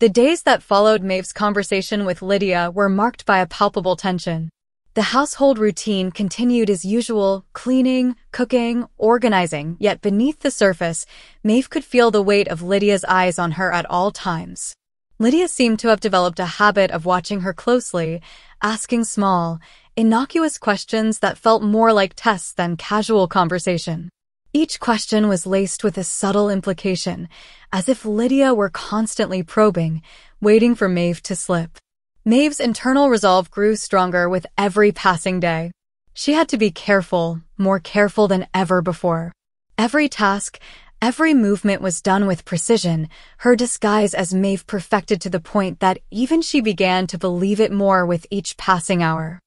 The days that followed Maeve's conversation with Lydia were marked by a palpable tension. The household routine continued as usual, cleaning, cooking, organizing, yet beneath the surface, Maeve could feel the weight of Lydia's eyes on her at all times. Lydia seemed to have developed a habit of watching her closely, asking small, innocuous questions that felt more like tests than casual conversation. Each question was laced with a subtle implication, as if Lydia were constantly probing, waiting for Maeve to slip. Maeve's internal resolve grew stronger with every passing day. She had to be careful, more careful than ever before. Every task, every movement was done with precision, her disguise as Maeve perfected to the point that even she began to believe it more with each passing hour.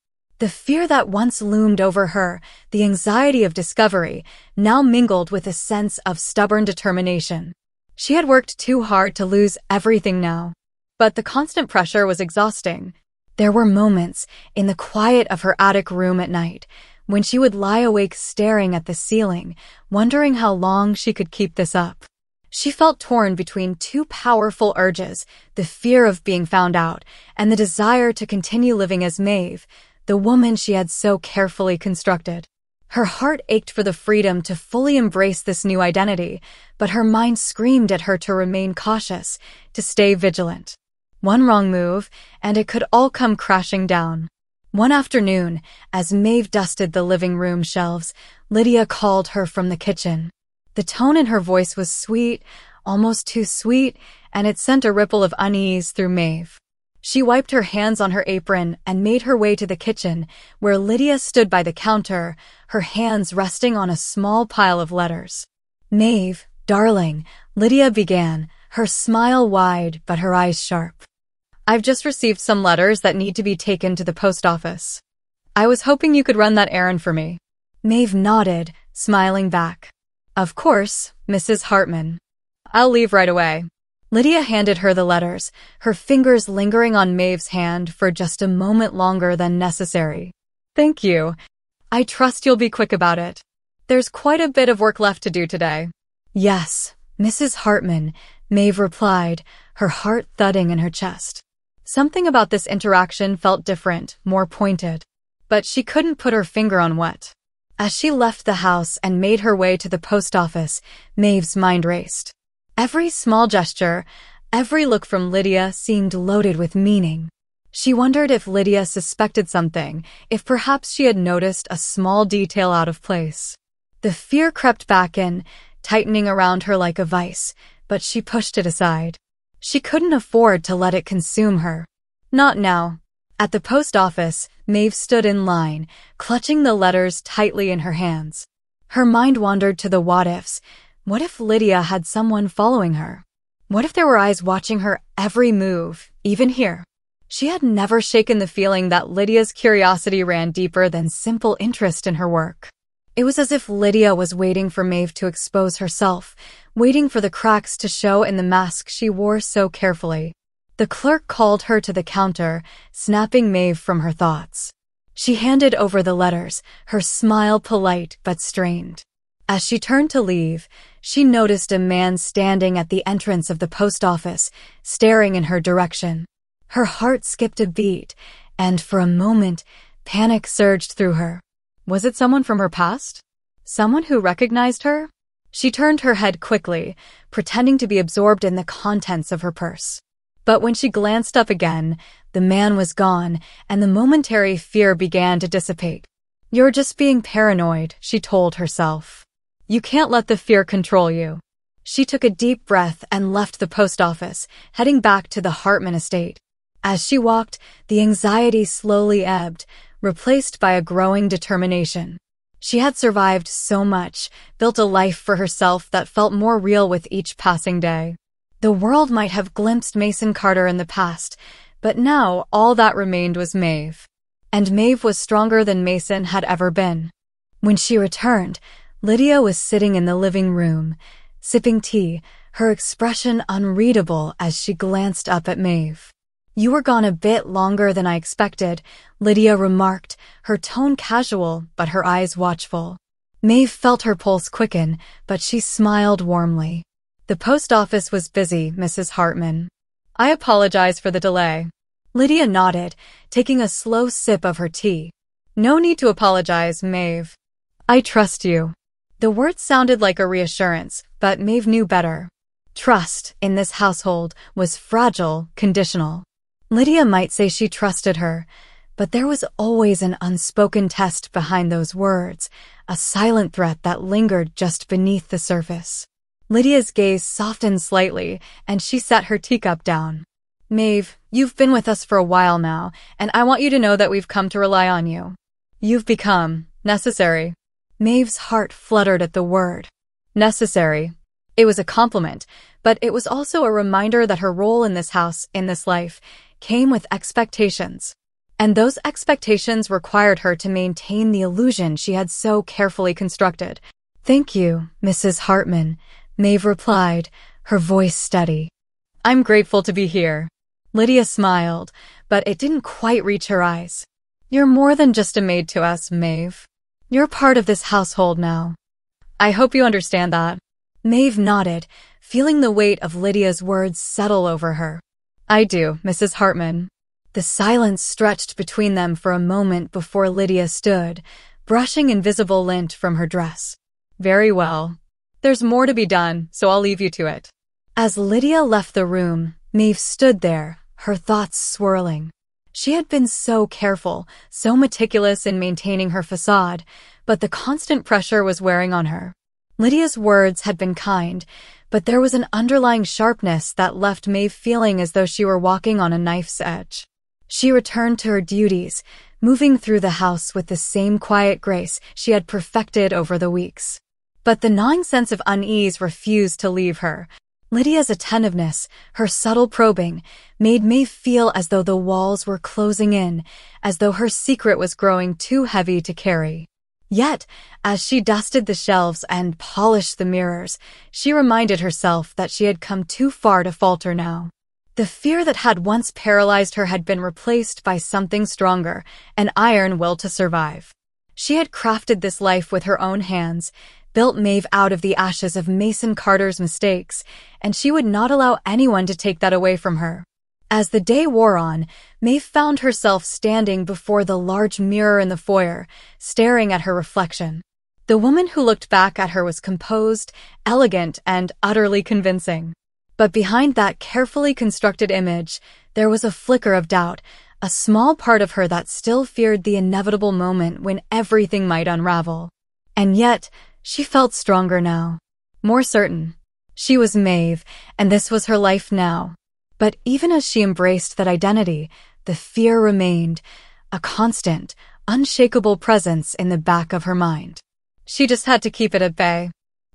The fear that once loomed over her, the anxiety of discovery, now mingled with a sense of stubborn determination. She had worked too hard to lose everything now, but the constant pressure was exhausting. There were moments, in the quiet of her attic room at night, when she would lie awake staring at the ceiling, wondering how long she could keep this up. She felt torn between two powerful urges, the fear of being found out and the desire to continue living as Maeve, the woman she had so carefully constructed. Her heart ached for the freedom to fully embrace this new identity, but her mind screamed at her to remain cautious, to stay vigilant. One wrong move, and it could all come crashing down. One afternoon, as Maeve dusted the living room shelves, Lydia called her from the kitchen. The tone in her voice was sweet, almost too sweet, and it sent a ripple of unease through Maeve. She wiped her hands on her apron and made her way to the kitchen, where Lydia stood by the counter, her hands resting on a small pile of letters. Maeve, darling, Lydia began, her smile wide but her eyes sharp. I've just received some letters that need to be taken to the post office. I was hoping you could run that errand for me. Maeve nodded, smiling back. Of course, Mrs. Hartman. I'll leave right away. Lydia handed her the letters, her fingers lingering on Maeve's hand for just a moment longer than necessary. Thank you. I trust you'll be quick about it. There's quite a bit of work left to do today. Yes, Mrs. Hartman, Maeve replied, her heart thudding in her chest. Something about this interaction felt different, more pointed. But she couldn't put her finger on what. As she left the house and made her way to the post office, Maeve's mind raced. Every small gesture, every look from Lydia seemed loaded with meaning. She wondered if Lydia suspected something, if perhaps she had noticed a small detail out of place. The fear crept back in, tightening around her like a vice, but she pushed it aside. She couldn't afford to let it consume her. Not now. At the post office, Maeve stood in line, clutching the letters tightly in her hands. Her mind wandered to the what-ifs, what if Lydia had someone following her? What if there were eyes watching her every move, even here? She had never shaken the feeling that Lydia's curiosity ran deeper than simple interest in her work. It was as if Lydia was waiting for Maeve to expose herself, waiting for the cracks to show in the mask she wore so carefully. The clerk called her to the counter, snapping Maeve from her thoughts. She handed over the letters, her smile polite but strained. As she turned to leave, she noticed a man standing at the entrance of the post office, staring in her direction. Her heart skipped a beat, and for a moment, panic surged through her. Was it someone from her past? Someone who recognized her? She turned her head quickly, pretending to be absorbed in the contents of her purse. But when she glanced up again, the man was gone, and the momentary fear began to dissipate. You're just being paranoid, she told herself. You can't let the fear control you. She took a deep breath and left the post office, heading back to the Hartman estate. As she walked, the anxiety slowly ebbed, replaced by a growing determination. She had survived so much, built a life for herself that felt more real with each passing day. The world might have glimpsed Mason Carter in the past, but now all that remained was Maeve. And Maeve was stronger than Mason had ever been. When she returned, Lydia was sitting in the living room, sipping tea, her expression unreadable as she glanced up at Maeve. You were gone a bit longer than I expected, Lydia remarked, her tone casual but her eyes watchful. Maeve felt her pulse quicken, but she smiled warmly. The post office was busy, Mrs. Hartman. I apologize for the delay. Lydia nodded, taking a slow sip of her tea. No need to apologize, Maeve. I trust you. The words sounded like a reassurance, but Maeve knew better. Trust, in this household, was fragile, conditional. Lydia might say she trusted her, but there was always an unspoken test behind those words, a silent threat that lingered just beneath the surface. Lydia's gaze softened slightly, and she set her teacup down. Maeve, you've been with us for a while now, and I want you to know that we've come to rely on you. You've become necessary Maeve's heart fluttered at the word. Necessary. It was a compliment, but it was also a reminder that her role in this house, in this life, came with expectations. And those expectations required her to maintain the illusion she had so carefully constructed. Thank you, Mrs. Hartman, Maeve replied, her voice steady. I'm grateful to be here. Lydia smiled, but it didn't quite reach her eyes. You're more than just a maid to us, Maeve. You're part of this household now. I hope you understand that. Maeve nodded, feeling the weight of Lydia's words settle over her. I do, Mrs. Hartman. The silence stretched between them for a moment before Lydia stood, brushing invisible lint from her dress. Very well. There's more to be done, so I'll leave you to it. As Lydia left the room, Maeve stood there, her thoughts swirling. She had been so careful, so meticulous in maintaining her facade, but the constant pressure was wearing on her. Lydia's words had been kind, but there was an underlying sharpness that left Maeve feeling as though she were walking on a knife's edge. She returned to her duties, moving through the house with the same quiet grace she had perfected over the weeks. But the gnawing sense of unease refused to leave her, Lydia's attentiveness, her subtle probing, made me feel as though the walls were closing in, as though her secret was growing too heavy to carry. Yet, as she dusted the shelves and polished the mirrors, she reminded herself that she had come too far to falter now. The fear that had once paralyzed her had been replaced by something stronger, an iron will to survive. She had crafted this life with her own hands, built Maeve out of the ashes of Mason Carter's mistakes, and she would not allow anyone to take that away from her. As the day wore on, Maeve found herself standing before the large mirror in the foyer, staring at her reflection. The woman who looked back at her was composed, elegant, and utterly convincing. But behind that carefully constructed image, there was a flicker of doubt, a small part of her that still feared the inevitable moment when everything might unravel. And yet, she felt stronger now, more certain. She was Maeve, and this was her life now. But even as she embraced that identity, the fear remained, a constant, unshakable presence in the back of her mind. She just had to keep it at bay.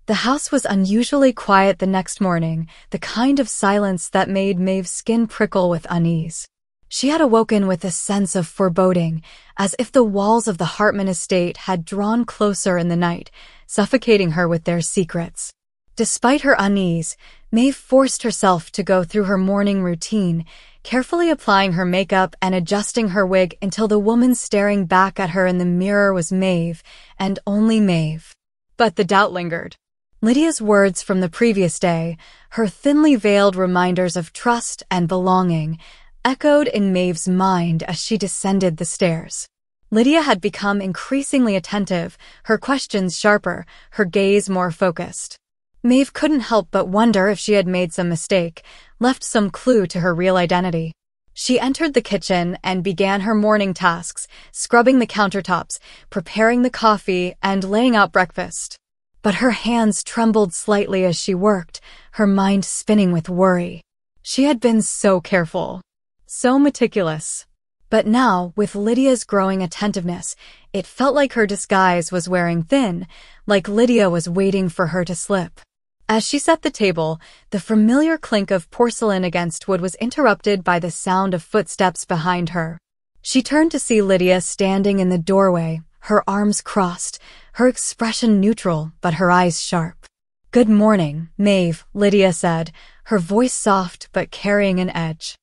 The house was unusually quiet the next morning, the kind of silence that made Maeve's skin prickle with unease. She had awoken with a sense of foreboding, as if the walls of the Hartman estate had drawn closer in the night, suffocating her with their secrets. Despite her unease, Maeve forced herself to go through her morning routine, carefully applying her makeup and adjusting her wig until the woman staring back at her in the mirror was Maeve, and only Maeve. But the doubt lingered. Lydia's words from the previous day, her thinly veiled reminders of trust and belonging, echoed in Maeve's mind as she descended the stairs. Lydia had become increasingly attentive, her questions sharper, her gaze more focused. Maeve couldn't help but wonder if she had made some mistake, left some clue to her real identity. She entered the kitchen and began her morning tasks, scrubbing the countertops, preparing the coffee, and laying out breakfast. But her hands trembled slightly as she worked, her mind spinning with worry. She had been so careful, so meticulous, but now, with Lydia's growing attentiveness, it felt like her disguise was wearing thin, like Lydia was waiting for her to slip. As she set the table, the familiar clink of porcelain against wood was interrupted by the sound of footsteps behind her. She turned to see Lydia standing in the doorway, her arms crossed, her expression neutral, but her eyes sharp. Good morning, Maeve, Lydia said, her voice soft but carrying an edge.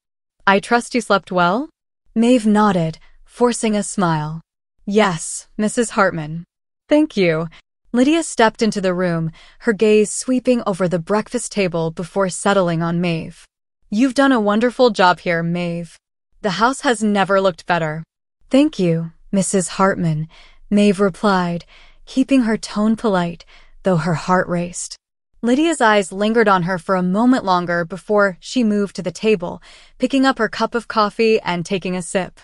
I trust you slept well? Maeve nodded, forcing a smile. Yes, Mrs. Hartman. Thank you. Lydia stepped into the room, her gaze sweeping over the breakfast table before settling on Maeve. You've done a wonderful job here, Maeve. The house has never looked better. Thank you, Mrs. Hartman, Maeve replied, keeping her tone polite, though her heart raced. Lydia's eyes lingered on her for a moment longer before she moved to the table, picking up her cup of coffee and taking a sip.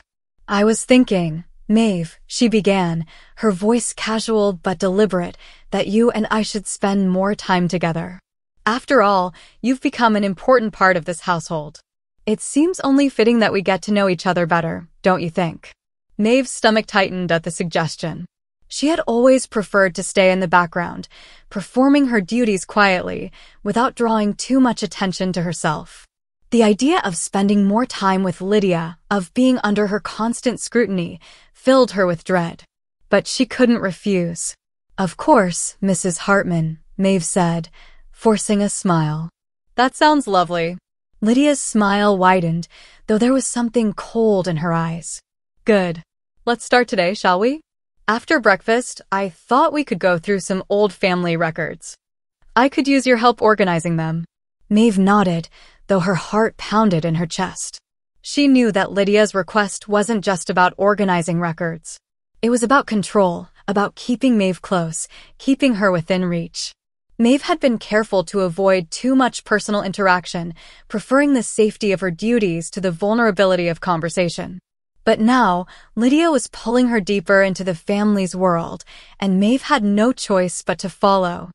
I was thinking, Maeve, she began, her voice casual but deliberate, that you and I should spend more time together. After all, you've become an important part of this household. It seems only fitting that we get to know each other better, don't you think? Maeve's stomach tightened at the suggestion. She had always preferred to stay in the background, performing her duties quietly, without drawing too much attention to herself. The idea of spending more time with Lydia, of being under her constant scrutiny, filled her with dread. But she couldn't refuse. Of course, Mrs. Hartman, Maeve said, forcing a smile. That sounds lovely. Lydia's smile widened, though there was something cold in her eyes. Good. Let's start today, shall we? After breakfast, I thought we could go through some old family records. I could use your help organizing them. Maeve nodded, though her heart pounded in her chest. She knew that Lydia's request wasn't just about organizing records. It was about control, about keeping Maeve close, keeping her within reach. Maeve had been careful to avoid too much personal interaction, preferring the safety of her duties to the vulnerability of conversation. But now, Lydia was pulling her deeper into the family's world, and Maeve had no choice but to follow.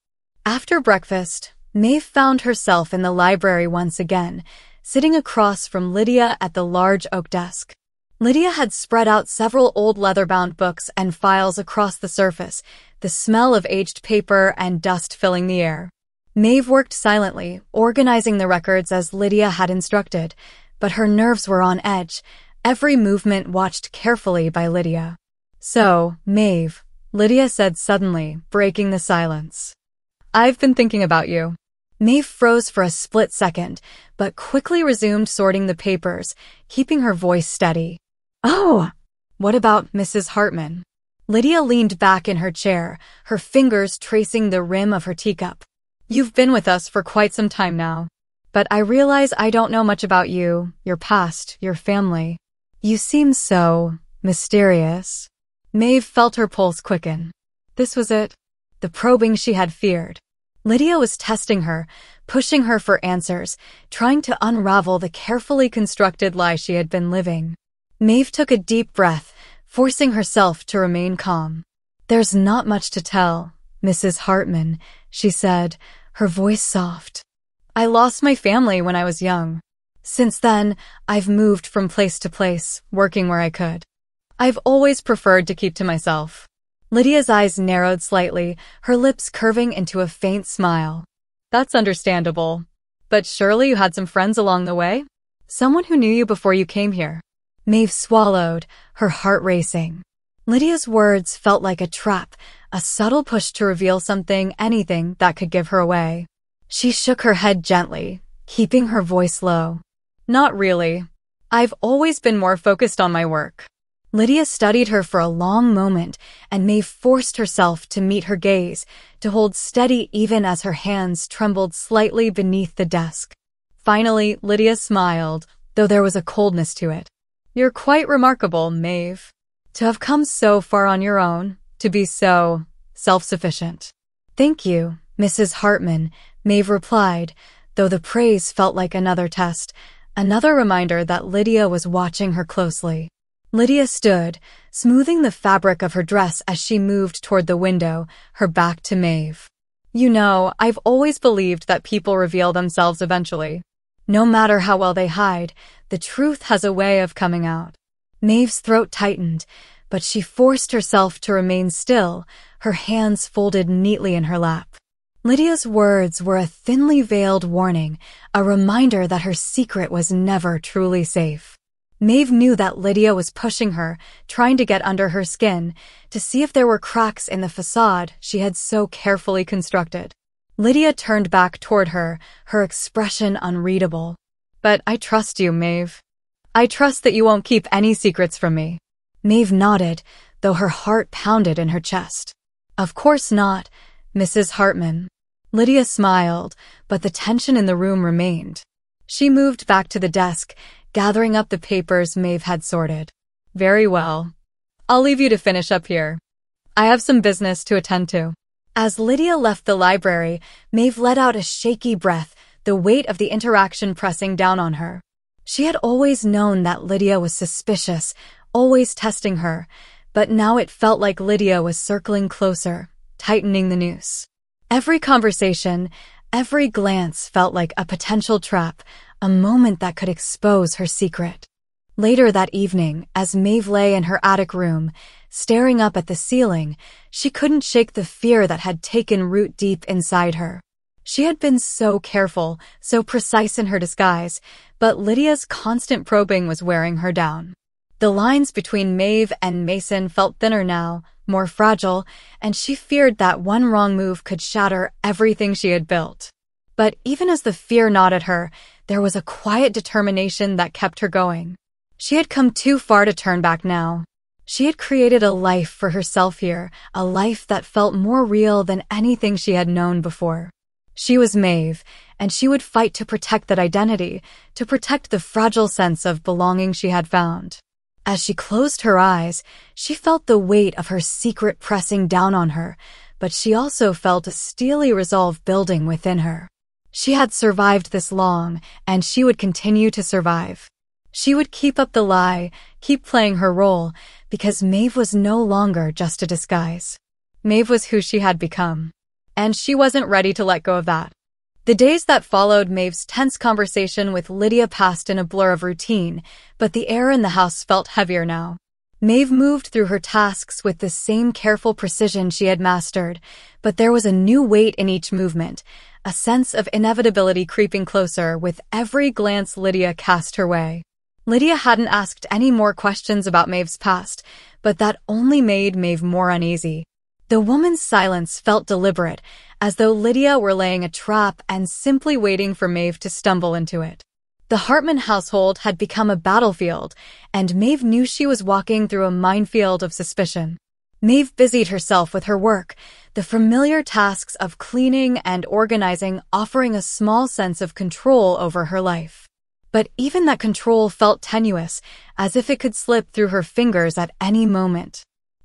After breakfast, Maeve found herself in the library once again, sitting across from Lydia at the large oak desk. Lydia had spread out several old leather-bound books and files across the surface, the smell of aged paper and dust filling the air. Maeve worked silently, organizing the records as Lydia had instructed, but her nerves were on edge, every movement watched carefully by Lydia. So, Maeve, Lydia said suddenly, breaking the silence. I've been thinking about you. Maeve froze for a split second, but quickly resumed sorting the papers, keeping her voice steady. Oh, what about Mrs. Hartman? Lydia leaned back in her chair, her fingers tracing the rim of her teacup. You've been with us for quite some time now, but I realize I don't know much about you, your past, your family. You seem so mysterious. Maeve felt her pulse quicken. This was it. The probing she had feared. Lydia was testing her, pushing her for answers, trying to unravel the carefully constructed lie she had been living. Maeve took a deep breath, forcing herself to remain calm. There's not much to tell, Mrs. Hartman, she said, her voice soft. I lost my family when I was young. Since then, I've moved from place to place, working where I could. I've always preferred to keep to myself. Lydia's eyes narrowed slightly, her lips curving into a faint smile. That's understandable. But surely you had some friends along the way? Someone who knew you before you came here. Maeve swallowed, her heart racing. Lydia's words felt like a trap, a subtle push to reveal something, anything, that could give her away. She shook her head gently, keeping her voice low. Not really. I've always been more focused on my work. Lydia studied her for a long moment, and May forced herself to meet her gaze, to hold steady even as her hands trembled slightly beneath the desk. Finally, Lydia smiled, though there was a coldness to it. You're quite remarkable, Maeve. To have come so far on your own, to be so self-sufficient. Thank you, Mrs. Hartman, Maeve replied, though the praise felt like another test, Another reminder that Lydia was watching her closely. Lydia stood, smoothing the fabric of her dress as she moved toward the window, her back to Maeve. You know, I've always believed that people reveal themselves eventually. No matter how well they hide, the truth has a way of coming out. Maeve's throat tightened, but she forced herself to remain still, her hands folded neatly in her lap. Lydia's words were a thinly veiled warning, a reminder that her secret was never truly safe. Maeve knew that Lydia was pushing her, trying to get under her skin, to see if there were cracks in the facade she had so carefully constructed. Lydia turned back toward her, her expression unreadable. But I trust you, Maeve. I trust that you won't keep any secrets from me. Maeve nodded, though her heart pounded in her chest. Of course not, Mrs. Hartman. Lydia smiled, but the tension in the room remained. She moved back to the desk, gathering up the papers Maeve had sorted. Very well. I'll leave you to finish up here. I have some business to attend to. As Lydia left the library, Maeve let out a shaky breath, the weight of the interaction pressing down on her. She had always known that Lydia was suspicious, always testing her, but now it felt like Lydia was circling closer, tightening the noose. Every conversation, every glance felt like a potential trap, a moment that could expose her secret. Later that evening, as Maeve lay in her attic room, staring up at the ceiling, she couldn't shake the fear that had taken root deep inside her. She had been so careful, so precise in her disguise, but Lydia's constant probing was wearing her down. The lines between Maeve and Mason felt thinner now, more fragile, and she feared that one wrong move could shatter everything she had built. But even as the fear gnawed at her, there was a quiet determination that kept her going. She had come too far to turn back now. She had created a life for herself here, a life that felt more real than anything she had known before. She was Maeve, and she would fight to protect that identity, to protect the fragile sense of belonging she had found. As she closed her eyes, she felt the weight of her secret pressing down on her, but she also felt a steely resolve building within her. She had survived this long, and she would continue to survive. She would keep up the lie, keep playing her role, because Maeve was no longer just a disguise. Maeve was who she had become. And she wasn't ready to let go of that. The days that followed Maeve's tense conversation with Lydia passed in a blur of routine, but the air in the house felt heavier now. Maeve moved through her tasks with the same careful precision she had mastered, but there was a new weight in each movement, a sense of inevitability creeping closer with every glance Lydia cast her way. Lydia hadn't asked any more questions about Maeve's past, but that only made Maeve more uneasy. The woman's silence felt deliberate, as though Lydia were laying a trap and simply waiting for Maeve to stumble into it. The Hartman household had become a battlefield, and Maeve knew she was walking through a minefield of suspicion. Maeve busied herself with her work, the familiar tasks of cleaning and organizing offering a small sense of control over her life. But even that control felt tenuous, as if it could slip through her fingers at any moment.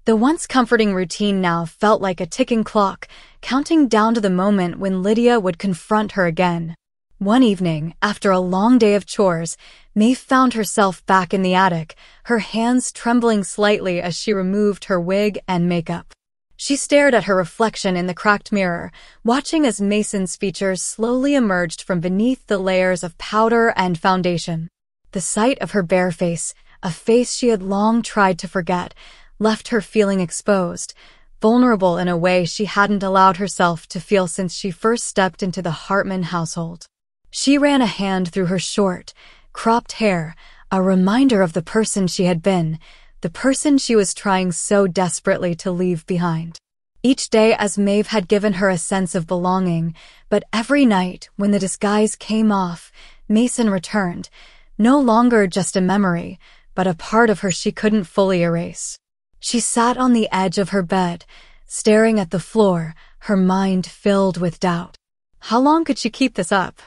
The once comforting routine now felt like a ticking clock, counting down to the moment when Lydia would confront her again. One evening, after a long day of chores, Maeve found herself back in the attic, her hands trembling slightly as she removed her wig and makeup. She stared at her reflection in the cracked mirror, watching as Mason's features slowly emerged from beneath the layers of powder and foundation. The sight of her bare face, a face she had long tried to forget, left her feeling exposed, vulnerable in a way she hadn't allowed herself to feel since she first stepped into the Hartman household. She ran a hand through her short, cropped hair, a reminder of the person she had been, the person she was trying so desperately to leave behind. Each day as Maeve had given her a sense of belonging, but every night when the disguise came off, Mason returned, no longer just a memory, but a part of her she couldn't fully erase. She sat on the edge of her bed, staring at the floor, her mind filled with doubt. How long could she keep this up?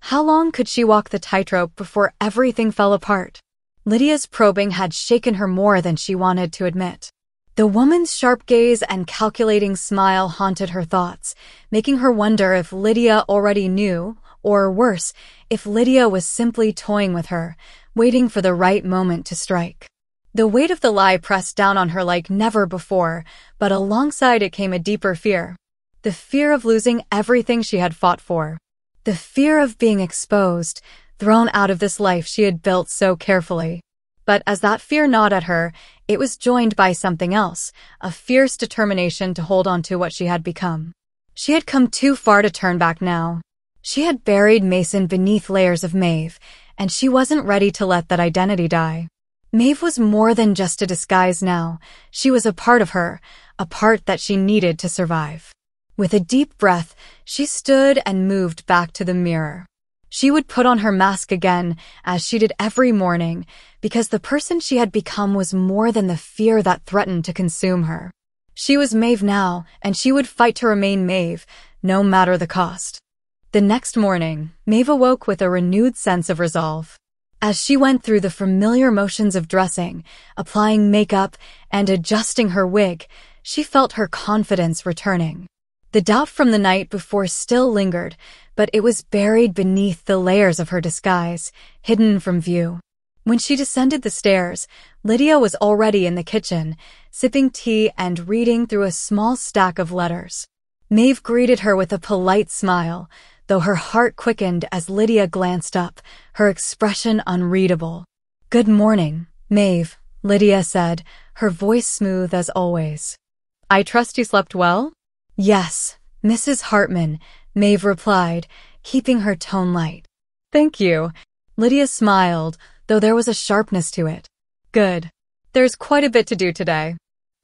How long could she walk the tightrope before everything fell apart? Lydia's probing had shaken her more than she wanted to admit. The woman's sharp gaze and calculating smile haunted her thoughts, making her wonder if Lydia already knew, or worse, if Lydia was simply toying with her, waiting for the right moment to strike. The weight of the lie pressed down on her like never before, but alongside it came a deeper fear. The fear of losing everything she had fought for. The fear of being exposed, thrown out of this life she had built so carefully. But as that fear gnawed at her, it was joined by something else, a fierce determination to hold on to what she had become. She had come too far to turn back now. She had buried Mason beneath layers of Maeve, and she wasn't ready to let that identity die. Maeve was more than just a disguise now. She was a part of her, a part that she needed to survive. With a deep breath, she stood and moved back to the mirror. She would put on her mask again, as she did every morning, because the person she had become was more than the fear that threatened to consume her. She was Maeve now, and she would fight to remain Maeve, no matter the cost. The next morning, Maeve awoke with a renewed sense of resolve. As she went through the familiar motions of dressing, applying makeup, and adjusting her wig, she felt her confidence returning. The doubt from the night before still lingered, but it was buried beneath the layers of her disguise, hidden from view. When she descended the stairs, Lydia was already in the kitchen, sipping tea and reading through a small stack of letters. Maeve greeted her with a polite smile, though her heart quickened as Lydia glanced up, her expression unreadable. Good morning, Maeve, Lydia said, her voice smooth as always. I trust you slept well? Yes, Mrs. Hartman, Maeve replied, keeping her tone light. Thank you. Lydia smiled, though there was a sharpness to it. Good. There's quite a bit to do today.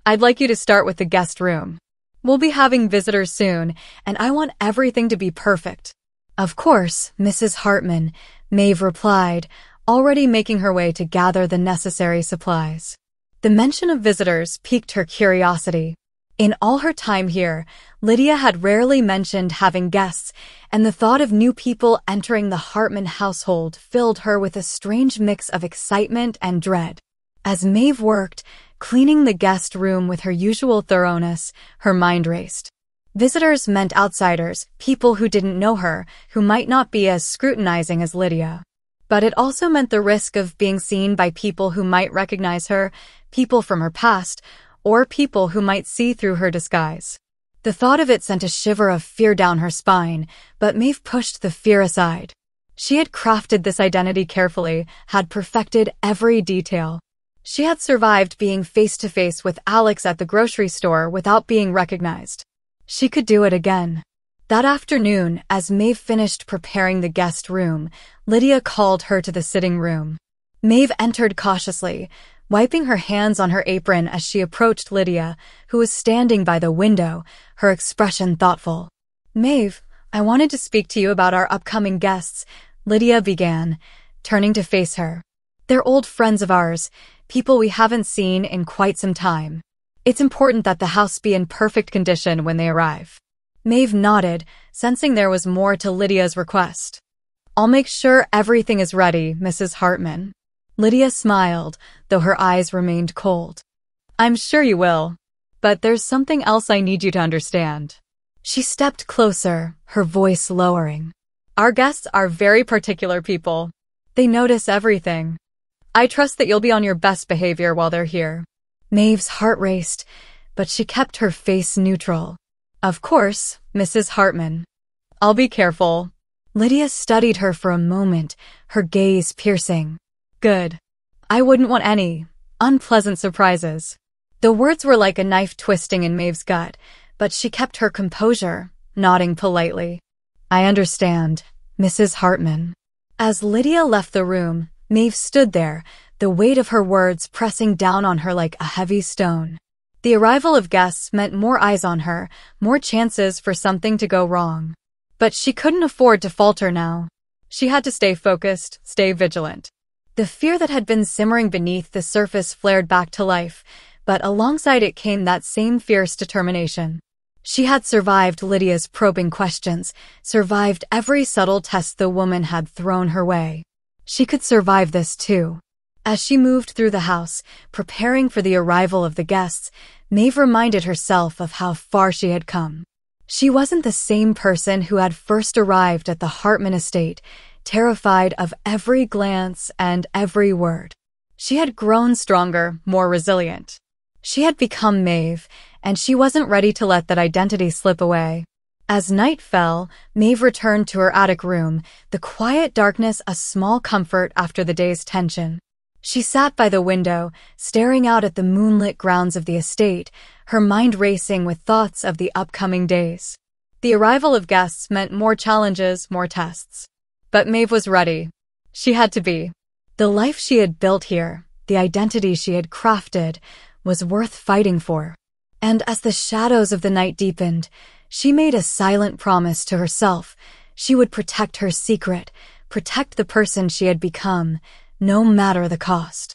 I'd like you to start with the guest room. We'll be having visitors soon, and I want everything to be perfect. Of course, Mrs. Hartman, Mave replied, already making her way to gather the necessary supplies. The mention of visitors piqued her curiosity. In all her time here, Lydia had rarely mentioned having guests, and the thought of new people entering the Hartman household filled her with a strange mix of excitement and dread. As Mave worked, cleaning the guest room with her usual thoroughness, her mind raced. Visitors meant outsiders, people who didn't know her, who might not be as scrutinizing as Lydia. But it also meant the risk of being seen by people who might recognize her, people from her past, or people who might see through her disguise. The thought of it sent a shiver of fear down her spine, but Maeve pushed the fear aside. She had crafted this identity carefully, had perfected every detail. She had survived being face to face with Alex at the grocery store without being recognized. She could do it again. That afternoon, as Maeve finished preparing the guest room, Lydia called her to the sitting room. Maeve entered cautiously, wiping her hands on her apron as she approached Lydia, who was standing by the window, her expression thoughtful. Maeve, I wanted to speak to you about our upcoming guests, Lydia began, turning to face her. They're old friends of ours, people we haven't seen in quite some time. It's important that the house be in perfect condition when they arrive. Maeve nodded, sensing there was more to Lydia's request. I'll make sure everything is ready, Mrs. Hartman. Lydia smiled, though her eyes remained cold. I'm sure you will, but there's something else I need you to understand. She stepped closer, her voice lowering. Our guests are very particular people. They notice everything. I trust that you'll be on your best behavior while they're here. Maeve's heart raced, but she kept her face neutral. Of course, Mrs. Hartman. I'll be careful. Lydia studied her for a moment, her gaze piercing. Good. I wouldn't want any unpleasant surprises. The words were like a knife twisting in Maeve's gut, but she kept her composure, nodding politely. I understand, Mrs. Hartman. As Lydia left the room, Maeve stood there, the weight of her words pressing down on her like a heavy stone. The arrival of guests meant more eyes on her, more chances for something to go wrong. But she couldn't afford to falter now. She had to stay focused, stay vigilant. The fear that had been simmering beneath the surface flared back to life, but alongside it came that same fierce determination. She had survived Lydia's probing questions, survived every subtle test the woman had thrown her way. She could survive this too. As she moved through the house, preparing for the arrival of the guests, Maeve reminded herself of how far she had come. She wasn't the same person who had first arrived at the Hartman estate, terrified of every glance and every word. She had grown stronger, more resilient. She had become Maeve, and she wasn't ready to let that identity slip away. As night fell, Maeve returned to her attic room, the quiet darkness a small comfort after the day's tension. She sat by the window, staring out at the moonlit grounds of the estate, her mind racing with thoughts of the upcoming days. The arrival of guests meant more challenges, more tests. But Maeve was ready. She had to be. The life she had built here, the identity she had crafted, was worth fighting for. And as the shadows of the night deepened, she made a silent promise to herself. She would protect her secret, protect the person she had become, no matter the cost.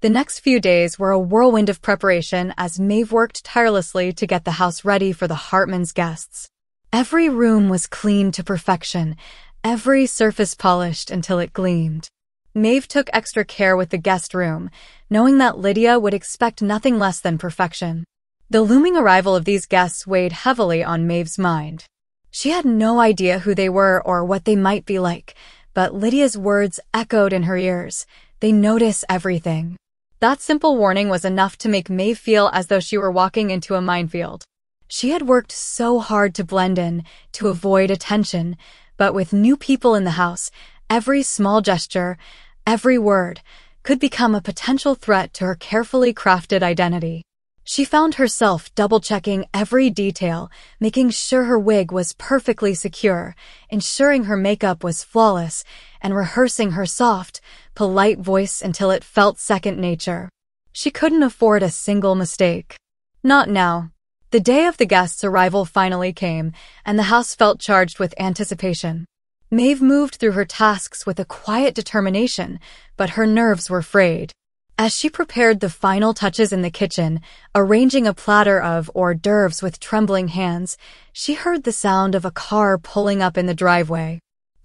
The next few days were a whirlwind of preparation as Maeve worked tirelessly to get the house ready for the Hartman's guests. Every room was cleaned to perfection, every surface polished until it gleamed. Maeve took extra care with the guest room, knowing that Lydia would expect nothing less than perfection. The looming arrival of these guests weighed heavily on Maeve's mind. She had no idea who they were or what they might be like, but Lydia's words echoed in her ears. They notice everything. That simple warning was enough to make Maeve feel as though she were walking into a minefield. She had worked so hard to blend in, to avoid attention, but with new people in the house, every small gesture, every word, could become a potential threat to her carefully crafted identity. She found herself double-checking every detail, making sure her wig was perfectly secure, ensuring her makeup was flawless, and rehearsing her soft, polite voice until it felt second nature. She couldn't afford a single mistake. Not now. The day of the guest's arrival finally came, and the house felt charged with anticipation. Maeve moved through her tasks with a quiet determination, but her nerves were frayed. As she prepared the final touches in the kitchen, arranging a platter of hors d'oeuvres with trembling hands, she heard the sound of a car pulling up in the driveway.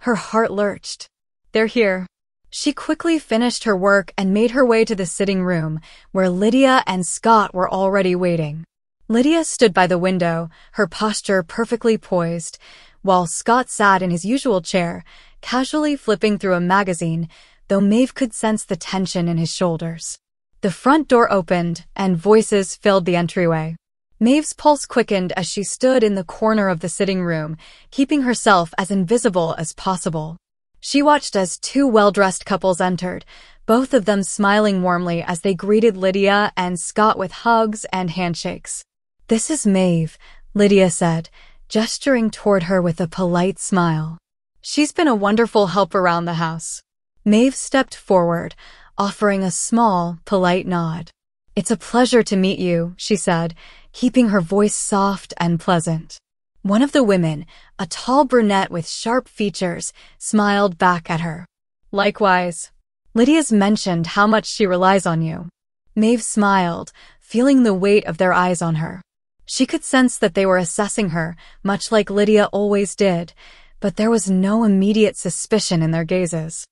Her heart lurched. They're here. She quickly finished her work and made her way to the sitting room, where Lydia and Scott were already waiting. Lydia stood by the window, her posture perfectly poised, while Scott sat in his usual chair, casually flipping through a magazine though Maeve could sense the tension in his shoulders. The front door opened, and voices filled the entryway. Maeve's pulse quickened as she stood in the corner of the sitting room, keeping herself as invisible as possible. She watched as two well-dressed couples entered, both of them smiling warmly as they greeted Lydia and Scott with hugs and handshakes. This is Maeve, Lydia said, gesturing toward her with a polite smile. She's been a wonderful help around the house. Maeve stepped forward, offering a small, polite nod. It's a pleasure to meet you, she said, keeping her voice soft and pleasant. One of the women, a tall brunette with sharp features, smiled back at her. Likewise, Lydia's mentioned how much she relies on you. Maeve smiled, feeling the weight of their eyes on her. She could sense that they were assessing her, much like Lydia always did, but there was no immediate suspicion in their gazes.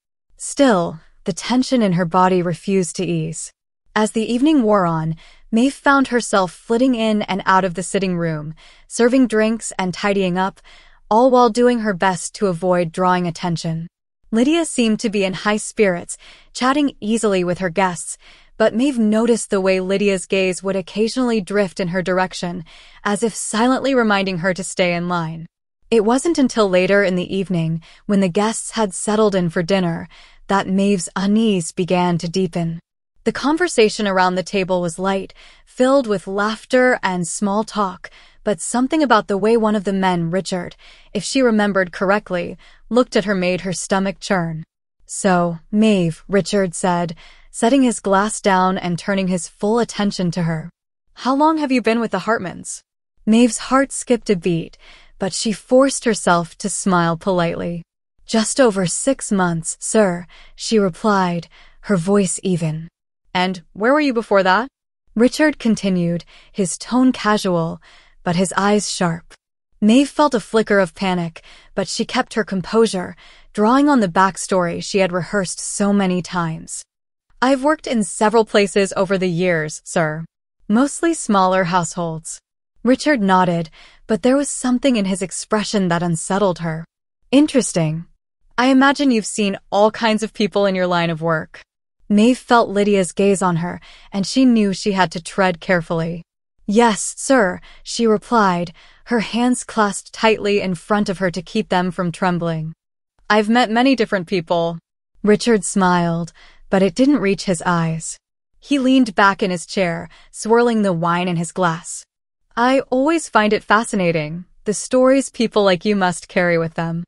Still, the tension in her body refused to ease. As the evening wore on, Mae found herself flitting in and out of the sitting room, serving drinks and tidying up, all while doing her best to avoid drawing attention. Lydia seemed to be in high spirits, chatting easily with her guests, but Maeve noticed the way Lydia's gaze would occasionally drift in her direction, as if silently reminding her to stay in line. It wasn't until later in the evening, when the guests had settled in for dinner, that Maeve's unease began to deepen. The conversation around the table was light, filled with laughter and small talk, but something about the way one of the men, Richard, if she remembered correctly, looked at her made her stomach churn. So, Maeve, Richard said, setting his glass down and turning his full attention to her. How long have you been with the Hartmans? Maeve's heart skipped a beat, but she forced herself to smile politely. Just over six months, sir, she replied, her voice even. And where were you before that? Richard continued, his tone casual, but his eyes sharp. Maeve felt a flicker of panic, but she kept her composure, drawing on the backstory she had rehearsed so many times. I've worked in several places over the years, sir. Mostly smaller households. Richard nodded, but there was something in his expression that unsettled her. Interesting, I imagine you've seen all kinds of people in your line of work. Maeve felt Lydia's gaze on her, and she knew she had to tread carefully. Yes, sir, she replied, her hands clasped tightly in front of her to keep them from trembling. I've met many different people. Richard smiled, but it didn't reach his eyes. He leaned back in his chair, swirling the wine in his glass. I always find it fascinating, the stories people like you must carry with them.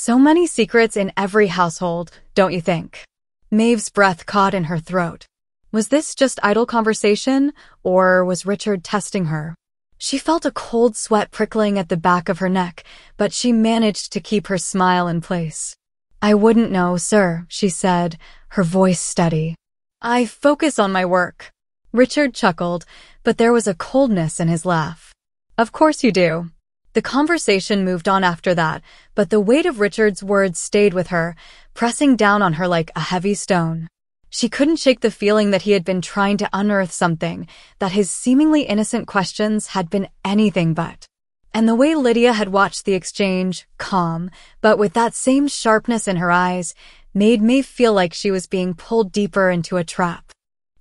So many secrets in every household, don't you think? Maeve's breath caught in her throat. Was this just idle conversation, or was Richard testing her? She felt a cold sweat prickling at the back of her neck, but she managed to keep her smile in place. I wouldn't know, sir, she said, her voice steady. I focus on my work. Richard chuckled, but there was a coldness in his laugh. Of course you do. The conversation moved on after that, but the weight of Richard's words stayed with her, pressing down on her like a heavy stone. She couldn't shake the feeling that he had been trying to unearth something, that his seemingly innocent questions had been anything but. And the way Lydia had watched the exchange, calm, but with that same sharpness in her eyes, made Mae feel like she was being pulled deeper into a trap.